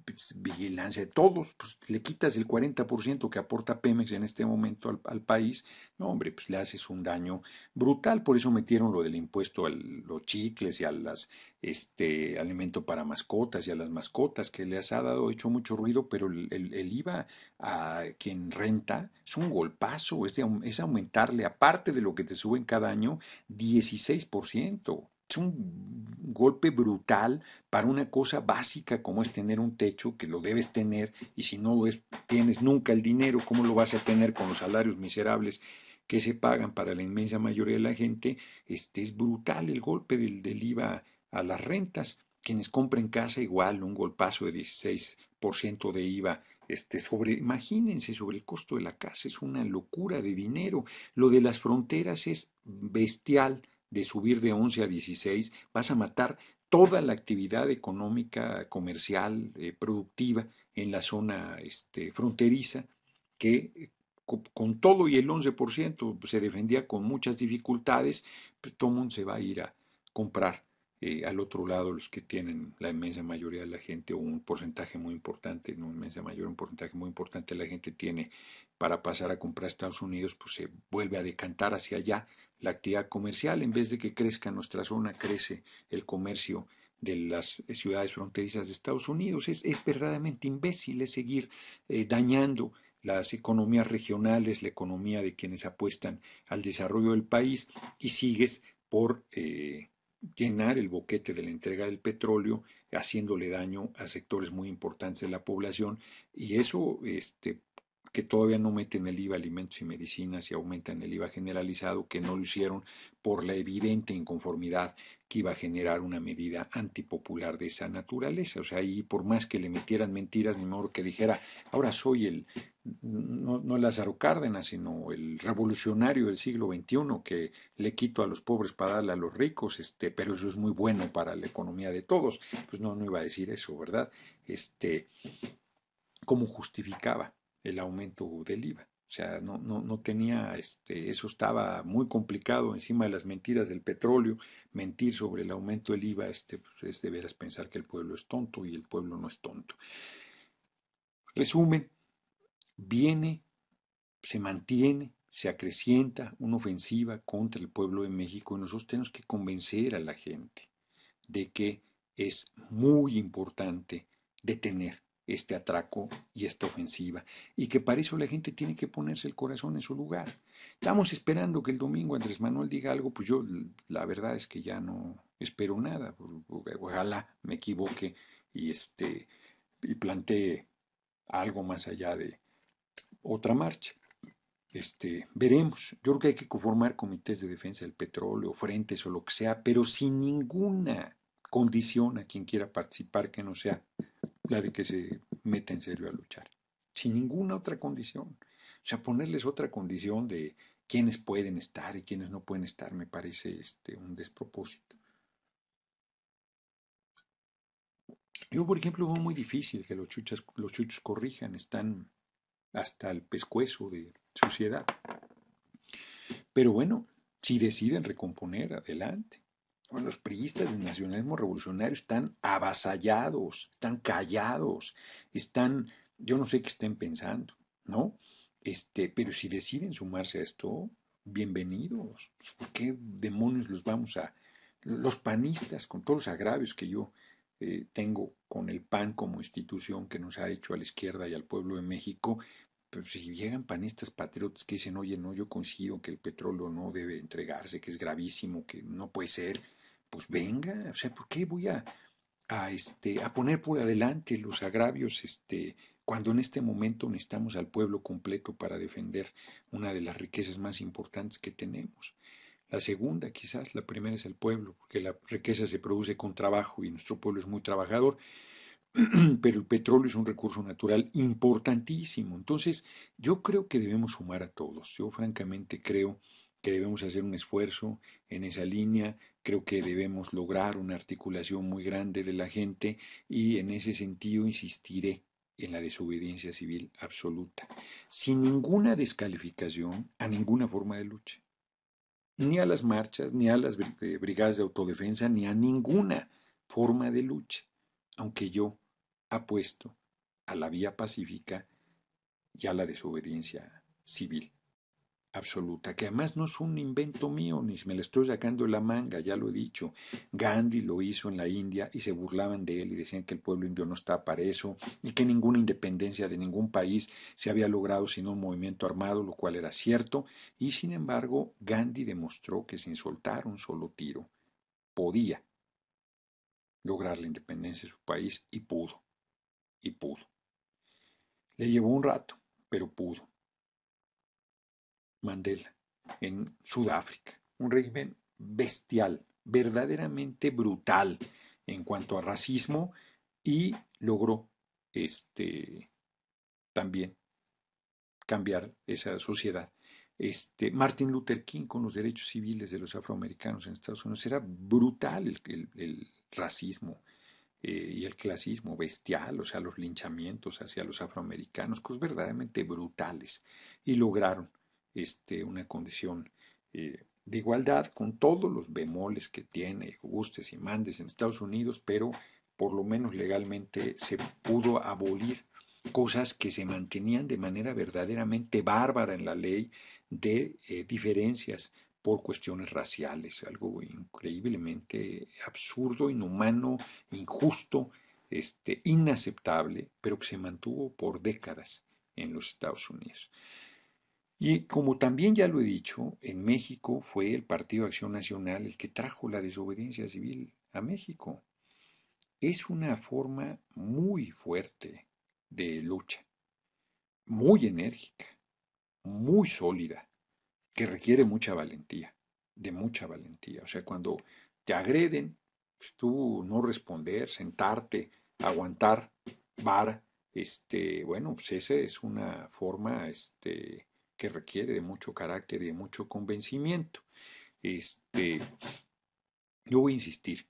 pues, vigilancia de todos, pues le quitas el 40% que aporta Pemex en este momento al, país, no hombre, pues le haces un daño brutal, por eso metieron lo del impuesto a los chicles y a las este alimento para mascotas y a las mascotas que les ha dado hecho mucho ruido, pero el, IVA a quien renta es un golpazo, es, es aumentarle aparte de lo que te suben cada año 16%. Es un golpe brutal para una cosa básica como es tener un techo, que lo debes tener, y si no es, tienes nunca el dinero, ¿cómo lo vas a tener con los salarios miserables que se pagan para la inmensa mayoría de la gente? Este es brutal el golpe del, IVA a las rentas. Quienes compren casa, igual, un golpazo de 16% de IVA este, sobre, imagínense, sobre el costo de la casa, es una locura de dinero. Lo de las fronteras es bestial de subir de 11 a 16, vas a matar toda la actividad económica, comercial, eh, productiva en la zona este, fronteriza, que eh, con, todo y el 11% se defendía con muchas dificultades, pues todo mundo se va a ir a comprar eh, al otro lado los que tienen la inmensa mayoría de la gente o un porcentaje muy importante, no inmensa mayoría, un porcentaje muy importante la gente tiene para pasar a comprar a Estados Unidos, pues se vuelve a decantar hacia allá la actividad comercial. En vez de que crezca nuestra zona, crece el comercio de las eh, ciudades fronterizas de Estados Unidos. Es, verdaderamente imbécil seguir eh, dañando las economías regionales, la economía de quienes apuestan al desarrollo del país y sigues por eh, llenar el boquete de la entrega del petróleo, haciéndole daño a sectores muy importantes de la población y eso este, que todavía no meten el IVA alimentos y medicinas y aumentan el IVA generalizado, que no lo hicieron por la evidente inconformidad que iba a generar una medida antipopular de esa naturaleza. O sea, y por más que le metieran mentiras, ni mejor que dijera, ahora soy el, no, no Lázaro Cárdenas, sino el revolucionario del siglo XXI que le quito a los pobres para darle a los ricos, este, pero eso es muy bueno para la economía de todos. Pues no, no iba a decir eso, ¿verdad? Este, ¿Cómo justificaba el aumento del IVA. O sea, no, tenía, este, eso estaba muy complicado encima de las mentiras del petróleo. Mentir sobre el aumento del IVA este, pues, es de veras pensar que el pueblo es tonto y el pueblo no es tonto. Resumen, viene, se mantiene, se acrecienta una ofensiva contra el pueblo de México y nosotros tenemos que convencer a la gente de que es muy importante detener este atraco y esta ofensiva, y que para eso la gente tiene que ponerse el corazón en su lugar. Estamos esperando que el domingo Andrés Manuel diga algo, pues yo la verdad es que ya no espero nada, ojalá me equivoque y este y plantee algo más allá de otra marcha. Este, veremos. Yo creo que hay que conformar comités de defensa del petróleo, frentes o lo que sea, pero sin ninguna condición a quien quiera participar que no sea la de que se meta en serio a luchar, sin ninguna otra condición. O sea, ponerles otra condición de quiénes pueden estar y quiénes no pueden estar me parece este, un despropósito. Yo, por ejemplo, veo muy difícil que los, los chuchos corrijan, están hasta el pescuezo de suciedad. Pero bueno, si deciden recomponer, adelante. Pues los priistas del nacionalismo revolucionario están avasallados, están callados, están, yo no sé qué estén pensando, ¿no? Este, pero si deciden sumarse a esto, bienvenidos. Pues, ¿Por qué demonios los vamos a... Los panistas, con todos los agravios que yo eh, tengo con el PAN como institución que nos ha hecho a la izquierda y al pueblo de México, pero si llegan panistas patriotas que dicen, oye, no, yo consigo que el petróleo no debe entregarse, que es gravísimo, que no puede ser, pues venga, o sea, ¿por qué voy a, este, a poner por adelante los agravios este, cuando en este momento necesitamos al pueblo completo para defender una de las riquezas más importantes que tenemos? La segunda, quizás, la primera es el pueblo, porque la riqueza se produce con trabajo y nuestro pueblo es muy trabajador, pero el petróleo es un recurso natural importantísimo. Entonces, yo creo que debemos sumar a todos. Yo francamente creo que debemos hacer un esfuerzo en esa línea, creo que debemos lograr una articulación muy grande de la gente y en ese sentido insistiré en la desobediencia civil absoluta, sin ninguna descalificación a ninguna forma de lucha, ni a las marchas, ni a las brigadas de autodefensa, ni a ninguna forma de lucha, aunque yo apuesto a la vía pacífica y a la desobediencia civil absoluta, que además no es un invento mío, ni me lo estoy sacando de la manga, ya lo he dicho. Gandhi lo hizo en la India y se burlaban de él y decían que el pueblo indio no está para eso y que ninguna independencia de ningún país se había logrado sin un movimiento armado, lo cual era cierto, y sin embargo Gandhi demostró que sin soltar un solo tiro podía lograr la independencia de su país y pudo, y pudo. Le llevó un rato, pero pudo. Mandela en Sudáfrica. Un régimen bestial, verdaderamente brutal en cuanto a racismo y logró este, también cambiar esa sociedad. Este, Martin Luther King con los derechos civiles de los afroamericanos en Estados Unidos era brutal el, racismo eh, y el clasismo bestial, o sea, los linchamientos hacia los afroamericanos, cosas verdaderamente brutales. Y lograron este, una condición eh, de igualdad con todos los bemoles que tiene, gustes y mandes en Estados Unidos, pero por lo menos legalmente se pudo abolir cosas que se mantenían de manera verdaderamente bárbara en la ley de eh, diferencias por cuestiones raciales, algo increíblemente absurdo, inhumano, injusto, este, inaceptable, pero que se mantuvo por décadas en los Estados Unidos. Y como también ya lo he dicho, en México fue el Partido Acción Nacional el que trajo la desobediencia civil a México. Es una forma muy fuerte de lucha, muy enérgica, muy sólida, que requiere mucha valentía, de mucha valentía. O sea, cuando te agreden, pues, tú no responder, sentarte, aguantar, bar, este, bueno, pues esa es una forma, este, que requiere de mucho carácter y de mucho convencimiento. Este, yo voy a insistir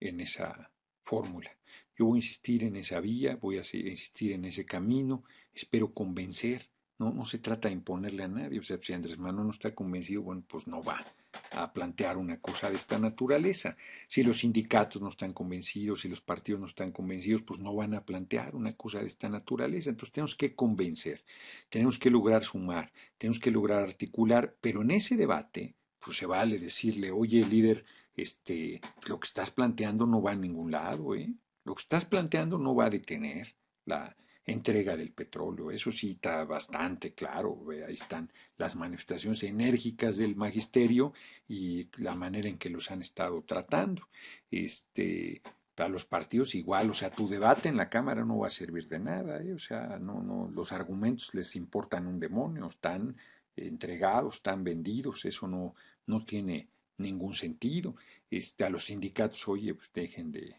en esa fórmula, yo voy a insistir en esa vía, voy a insistir en ese camino, espero convencer. No, no se trata de imponerle a nadie. O sea, si Andrés Manuel no está convencido, bueno, pues no va a plantear una cosa de esta naturaleza. Si los sindicatos no están convencidos, si los partidos no están convencidos, pues no van a plantear una cosa de esta naturaleza. Entonces tenemos que convencer, tenemos que lograr sumar, tenemos que lograr articular, pero en ese debate, pues se vale decirle, oye, líder, este, lo que estás planteando no va a ningún lado, ¿eh? Lo que estás planteando no va a detener la, entrega del petróleo. Eso sí está bastante claro. Ahí están las manifestaciones enérgicas del magisterio y la manera en que los han estado tratando. Este, a los partidos igual, o sea, tu debate en la Cámara no va a servir de nada, ¿eh? o sea, no, no, los argumentos les importan un demonio, están entregados, están vendidos, eso no, no tiene ningún sentido. Este, a los sindicatos, oye, pues dejen de,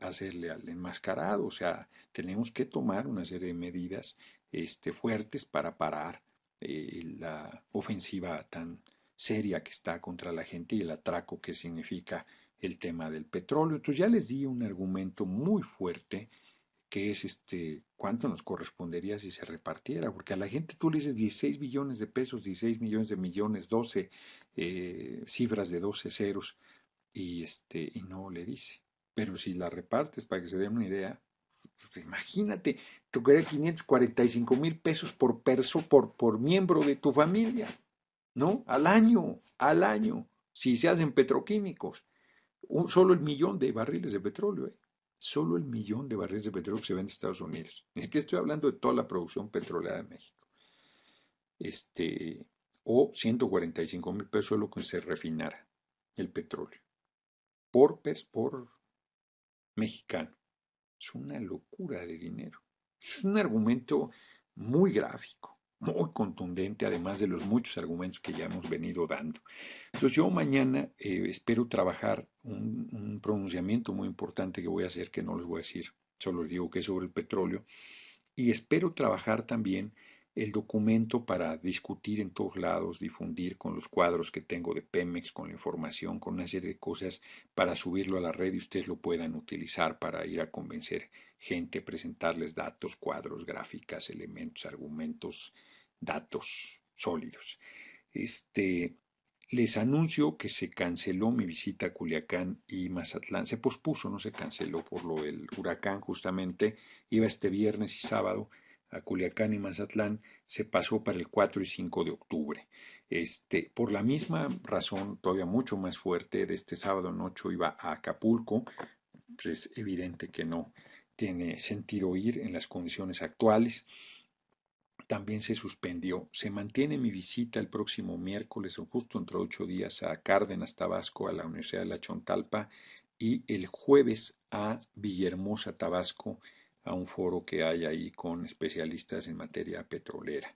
hacerle al enmascarado. O sea, tenemos que tomar una serie de medidas este, fuertes para parar eh, la ofensiva tan seria que está contra la gente y el atraco que significa el tema del petróleo. Entonces ya les di un argumento muy fuerte que es este cuánto nos correspondería si se repartiera, porque a la gente tú le dices 16 billones de pesos, 16 millones de millones, 12 eh, cifras de 12 ceros y este y no le dice. Pero si la repartes para que se den una idea, pues imagínate, tocaría 545 mil pesos por, perso, por, por miembro de tu familia, ¿no? Al año, al año, si se hacen petroquímicos. Un, solo el millón de barriles de petróleo, ¿eh? solo el millón de barriles de petróleo que se vende en Estados Unidos. Es que estoy hablando de toda la producción petrolera de México. Este, o 145 mil pesos es lo que se refinara el petróleo por, por mexicano. Es una locura de dinero. Es un argumento muy gráfico, muy contundente, además de los muchos argumentos que ya hemos venido dando. Entonces yo mañana eh, espero trabajar un, un, pronunciamiento muy importante que voy a hacer, que no les voy a decir, solo les digo que es sobre el petróleo, y espero trabajar también el documento para discutir en todos lados, difundir con los cuadros que tengo de Pemex, con la información, con una serie de cosas para subirlo a la red y ustedes lo puedan utilizar para ir a convencer gente, presentarles datos, cuadros, gráficas, elementos, argumentos, datos sólidos. Este, les anuncio que se canceló mi visita a Culiacán y Mazatlán. Se pospuso, no se canceló por lo del huracán justamente. Iba este viernes y sábado a Culiacán y Mazatlán se pasó para el 4 y 5 de octubre. Este, por la misma razón, todavía mucho más fuerte, de este sábado noche iba a Acapulco, pues es evidente que no tiene sentido ir en las condiciones actuales. También se suspendió. Se mantiene mi visita el próximo miércoles o justo entre ocho días a Cárdenas, Tabasco, a la Universidad de La Chontalpa y el jueves a Villahermosa, Tabasco, a un foro que hay ahí con especialistas en materia petrolera.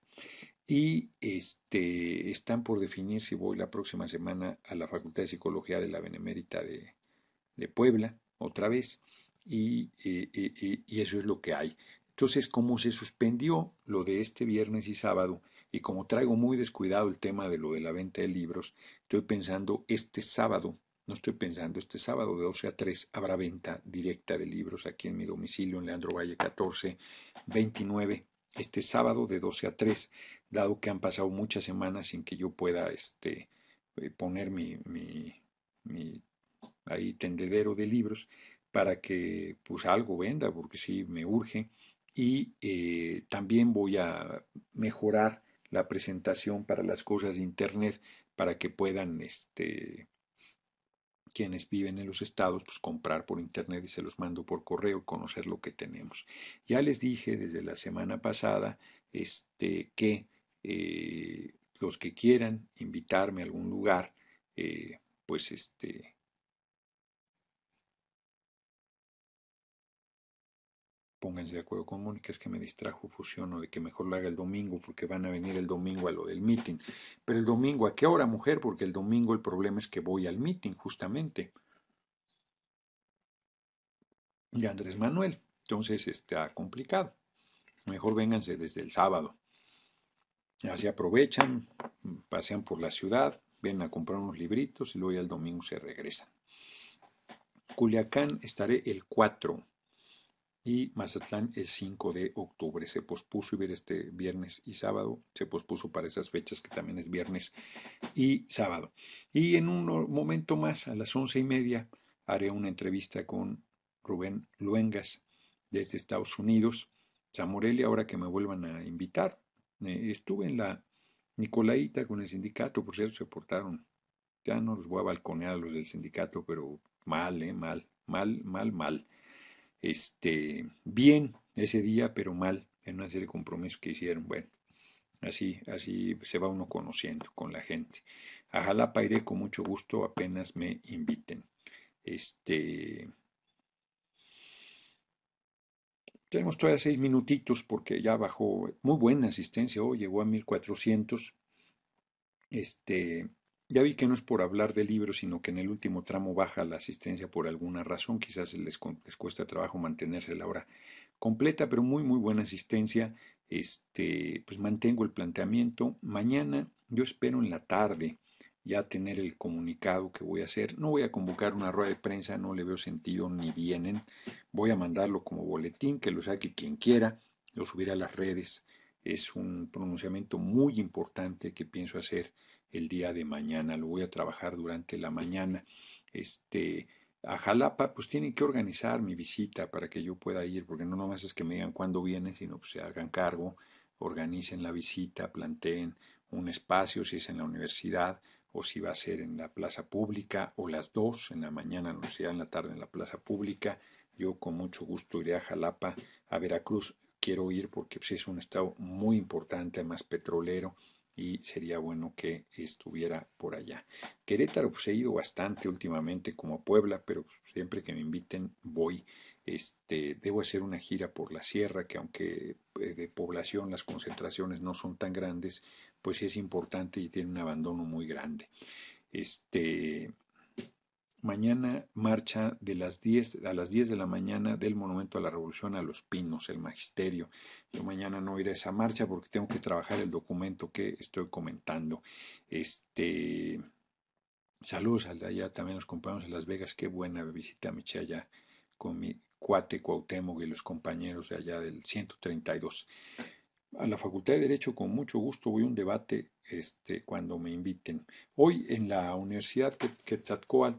Y este, están por definir si voy la próxima semana a la Facultad de Psicología de la Benemérita de, Puebla, otra vez, y, eh, eh, eh, y eso es lo que hay. Entonces, como se suspendió lo de este viernes y sábado, y como traigo muy descuidado el tema de lo de la venta de libros, estoy pensando este sábado no estoy pensando, este sábado de 12 a 3 habrá venta directa de libros aquí en mi domicilio, en Leandro Valle 14, 29. Este sábado de 12 a 3, dado que han pasado muchas semanas sin que yo pueda este, eh, poner mi, mi, tendedero de libros para que pues algo venda, porque sí me urge. Y eh, también voy a mejorar la presentación para las cosas de Internet para que puedan este, quienes viven en los estados, pues comprar por internet y se los mando por correo, conocer lo que tenemos. Ya les dije desde la semana pasada este, que eh, los que quieran invitarme a algún lugar, eh, pues este, pónganse de acuerdo con Mónica, es que me distrajo, fusiono de que mejor lo haga el domingo porque van a venir el domingo a lo del meeting. Pero el domingo, ¿a qué hora, mujer? Porque el domingo el problema es que voy al meeting, justamente. Y Andrés Manuel. Entonces está ah, complicado. Mejor vénganse desde el sábado. Así aprovechan, pasean por la ciudad, ven a comprar unos libritos y luego ya el domingo se regresan. Culiacán estaré el 4 y Mazatlán el 5 de octubre. Se pospuso y ver este viernes y sábado, se pospuso para esas fechas que también es viernes y sábado. Y en un momento más, a las once y media, haré una entrevista con Rubén Luengas desde Estados Unidos, Zamorelli, ahora que me vuelvan a invitar. Eh, estuve en la Nicolaita con el sindicato, por cierto, se portaron. Ya no los voy a balconear a los del sindicato, pero mal, eh, mal, mal, mal, mal este, bien ese día, pero mal en una serie de compromisos que hicieron. Bueno, así, así se va uno conociendo con la gente. A Jalapa con mucho gusto apenas me inviten. Este. Tenemos todavía seis minutitos porque ya bajó muy buena asistencia hoy, llegó a 1400. Este, ya vi que no es por hablar de libros, sino que en el último tramo baja la asistencia por alguna razón, quizás les, les cuesta trabajo mantenerse la hora completa, pero muy, muy buena asistencia. Este, pues mantengo el planteamiento. Mañana yo espero en la tarde ya tener el comunicado que voy a hacer. No voy a convocar una rueda de prensa, no le veo sentido ni vienen. Voy a mandarlo como boletín, que lo saque quien quiera, lo subirá a las redes. Es un pronunciamiento muy importante que pienso hacer el día de mañana, lo voy a trabajar durante la mañana. Este, a Jalapa, pues tienen que organizar mi visita para que yo pueda ir, porque no nomás es que me digan cuándo vienen, sino que pues, se hagan cargo, organicen la visita, planteen un espacio, si es en la universidad o si va a ser en la plaza pública, o las dos, en la mañana, no sea en la tarde en la plaza pública. Yo con mucho gusto iré a Jalapa, a Veracruz. Quiero ir porque pues, es un estado muy importante, además petrolero y sería bueno que estuviera por allá. Querétaro pues he ido bastante últimamente como Puebla, pero siempre que me inviten voy. Este, debo hacer una gira por la sierra, que aunque eh, de población las concentraciones no son tan grandes, pues es importante y tiene un abandono muy grande. Este, Mañana marcha de las 10 a las 10 de la mañana del Monumento a la Revolución a los Pinos, el Magisterio. Yo mañana no iré a esa marcha porque tengo que trabajar el documento que estoy comentando. Este saludos a allá también los compañeros de Las Vegas, qué buena visita me con mi cuate Cuauhtémoc y los compañeros de allá del 132. A la Facultad de Derecho con mucho gusto voy a un debate este, cuando me inviten. Hoy en la Universidad Quetzalcoatl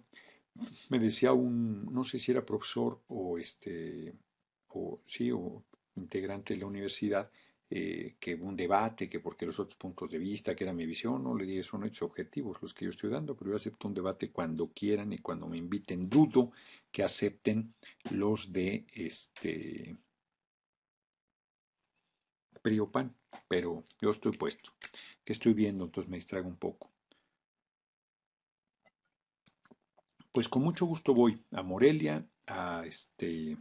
me decía un, no sé si era profesor o este, o sí, o integrante de la universidad, eh, que que un debate, que porque los otros puntos de vista, que era mi visión, no le dije, son hechos objetivos los que yo estoy dando, pero yo acepto un debate cuando quieran y cuando me inviten. Dudo que acepten los de este Priopan, pero yo estoy puesto, que estoy viendo, entonces me distraigo un poco. pues con mucho gusto voy a Morelia, a, este,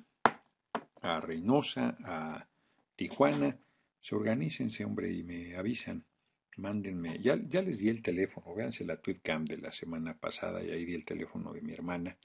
a Reynosa, a Tijuana. Se organícense, hombre, y me avisan. Mándenme. Ya, les di el teléfono. Véanse la tweetcam de la semana pasada y ahí di el teléfono de mi hermana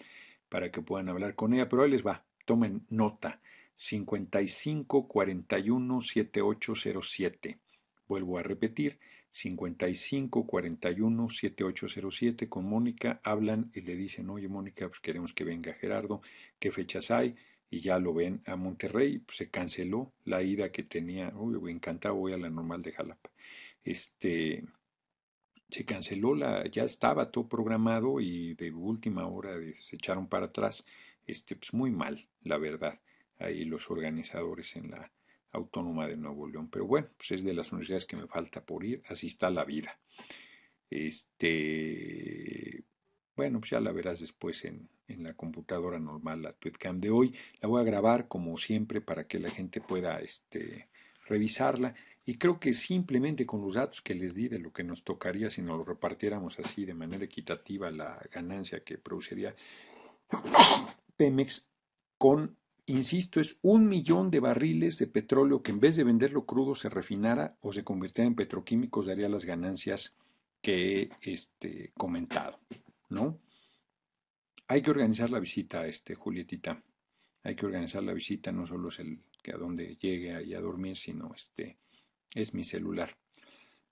para que puedan hablar con ella. Pero ahí les va. Tomen nota. 55 41 7807. Vuelvo a repetir. 55 41 7807 con Mónica, hablan y le dicen, oye Mónica, pues queremos que venga Gerardo, ¿qué fechas hay? Y ya lo ven a Monterrey, pues, se canceló la ida que tenía, uy, encantado, voy a la normal de Jalapa. Este, se canceló la, ya estaba todo programado y de última hora se echaron para atrás, este, pues muy mal, la verdad, ahí los organizadores en la, Autónoma de Nuevo León. Pero bueno, pues es de las universidades que me falta por ir, así está la vida. Este, bueno, pues ya la verás después en, la computadora normal, la TweetCam de hoy. La voy a grabar como siempre para que la gente pueda este, revisarla. Y creo que simplemente con los datos que les di de lo que nos tocaría si nos lo repartiéramos así de manera equitativa la ganancia que produciría Pemex con insisto, es un millón de barriles de petróleo que en vez de venderlo crudo se refinara o se convirtiera en petroquímicos, daría las ganancias que he este, comentado, ¿no? Hay que organizar la visita, este, Julietita. Hay que organizar la visita, no solo es el que a donde llegue ahí a dormir, sino este, es mi celular.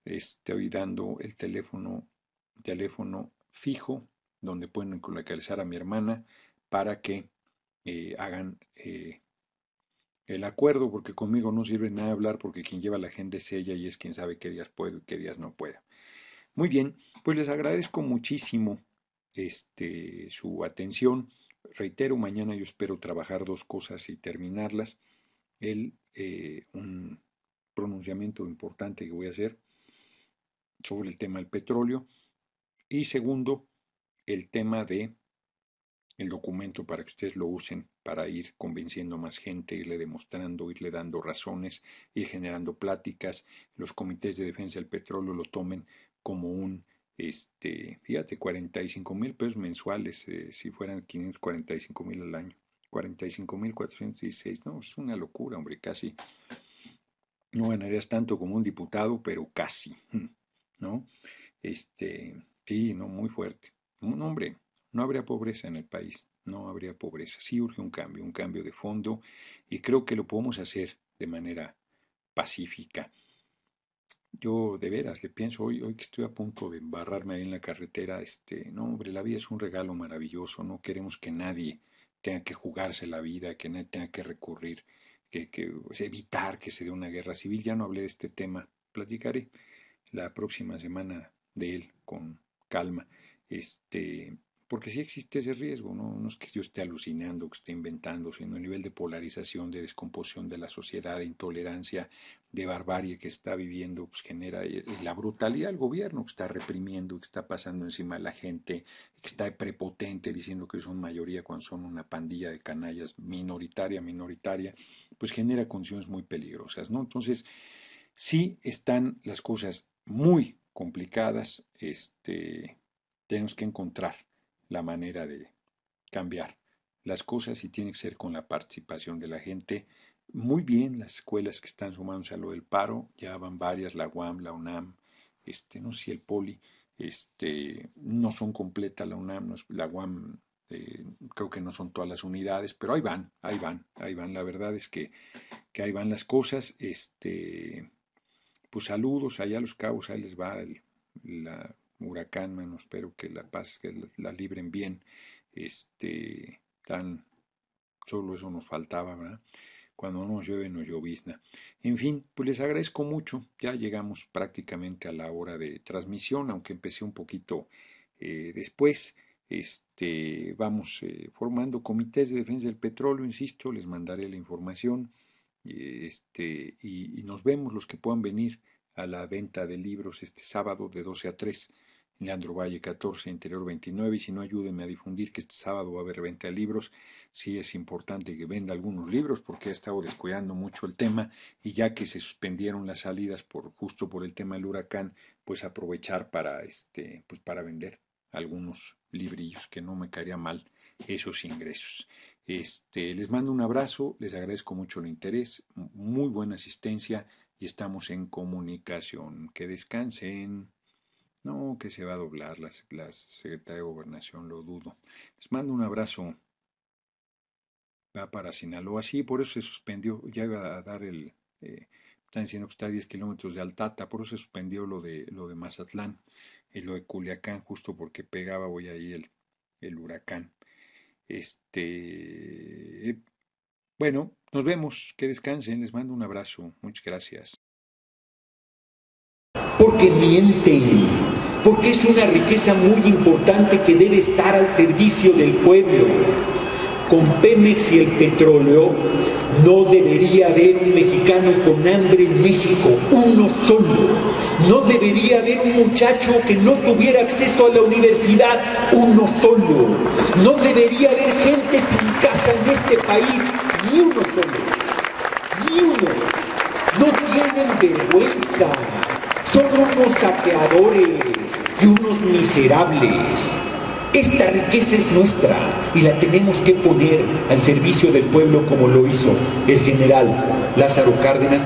Estoy dando el teléfono, teléfono fijo donde pueden localizar a mi hermana para que eh, hagan eh, el acuerdo, porque conmigo no sirve nada hablar, porque quien lleva la gente es ella y es quien sabe qué días puedo y qué días no puedo. Muy bien, pues les agradezco muchísimo este, su atención. Reitero, mañana yo espero trabajar dos cosas y terminarlas. El, eh, un pronunciamiento importante que voy a hacer sobre el tema del petróleo. Y segundo, el tema de el documento para que ustedes lo usen para ir convenciendo a más gente, irle demostrando, irle dando razones, ir generando pláticas. Los comités de defensa del petróleo lo tomen como un, este, fíjate, 45 mil pesos mensuales, eh, si fueran 545 mil al año. 45 mil 416, no, es una locura, hombre, casi. No ganarías tanto como un diputado, pero casi, ¿no? Este, sí, no, muy fuerte. Un hombre, no habría pobreza en el país, no habría pobreza. Sí urge un cambio, un cambio de fondo, y creo que lo podemos hacer de manera pacífica. Yo de veras le pienso hoy, hoy que estoy a punto de embarrarme ahí en la carretera, este, no hombre, la vida es un regalo maravilloso, no queremos que nadie tenga que jugarse la vida, que nadie tenga que recurrir, que, que pues, evitar que se dé una guerra civil. Ya no hablé de este tema, platicaré la próxima semana de él con calma. Este, porque sí existe ese riesgo, ¿no? no es que yo esté alucinando, que esté inventando, sino el nivel de polarización, de descomposición de la sociedad, de intolerancia, de barbarie que está viviendo, pues genera eh, eh, la brutalidad del gobierno que está reprimiendo, que está pasando encima de la gente, que está prepotente diciendo que son mayoría cuando son una pandilla de canallas minoritaria, minoritaria, pues genera condiciones muy peligrosas, ¿no? Entonces, sí están las cosas muy complicadas, este, tenemos que encontrar la manera de cambiar las cosas y tiene que ser con la participación de la gente. Muy bien, las escuelas que están sumándose a lo del paro, ya van varias, la UAM, la UNAM, este, no sé si el POLI, este, no son completas la UNAM, la UAM, eh, creo que no son todas las unidades, pero ahí van, ahí van, ahí van. La verdad es que, ahí van las cosas. Este, pues saludos allá a los cabos, ahí les va la huracán, menos. Espero que la paz, que la, libren bien. Este, tan solo eso nos faltaba, ¿verdad? Cuando no nos llueve, nos llovizna. En fin, pues les agradezco mucho. Ya llegamos prácticamente a la hora de transmisión, aunque empecé un poquito eh, después. Este, vamos eh, formando comités de defensa del petróleo, insisto, les mandaré la información. Este, y, y nos vemos los que puedan venir a la venta de libros este sábado de 12 a 3. Leandro Valle 14, Interior 29. Y si no, ayúdenme a difundir que este sábado va a haber venta de libros. Sí es importante que venda algunos libros porque he estado descuidando mucho el tema y ya que se suspendieron las salidas por justo por el tema del huracán, pues aprovechar para este pues para vender algunos librillos que no me caería mal esos ingresos. Este, les mando un abrazo, les agradezco mucho el interés, muy buena asistencia y estamos en comunicación. Que descansen. No, que se va a doblar la, la secretaria de gobernación, lo dudo. Les mando un abrazo. Va para Sinaloa, sí, por eso se suspendió, ya iba a dar el... Eh, están diciendo que está a 10 kilómetros de Altata, por eso se suspendió lo de, lo de Mazatlán y eh, lo de Culiacán, justo porque pegaba hoy ahí el, el huracán. Este, eh, bueno, nos vemos, que descansen, les mando un abrazo, muchas gracias. Porque mienten porque es una riqueza muy importante que debe estar al servicio del pueblo. Con Pemex y el petróleo no debería haber un mexicano con hambre en México, uno solo. No debería haber un muchacho que no tuviera acceso a la universidad, uno solo. No debería haber gente sin casa en este país, ni uno solo. Ni uno. No tienen vergüenza. Son unos saqueadores y unos miserables. Esta riqueza es nuestra y la tenemos que poner al servicio del pueblo como lo hizo el general Lázaro Cárdenas.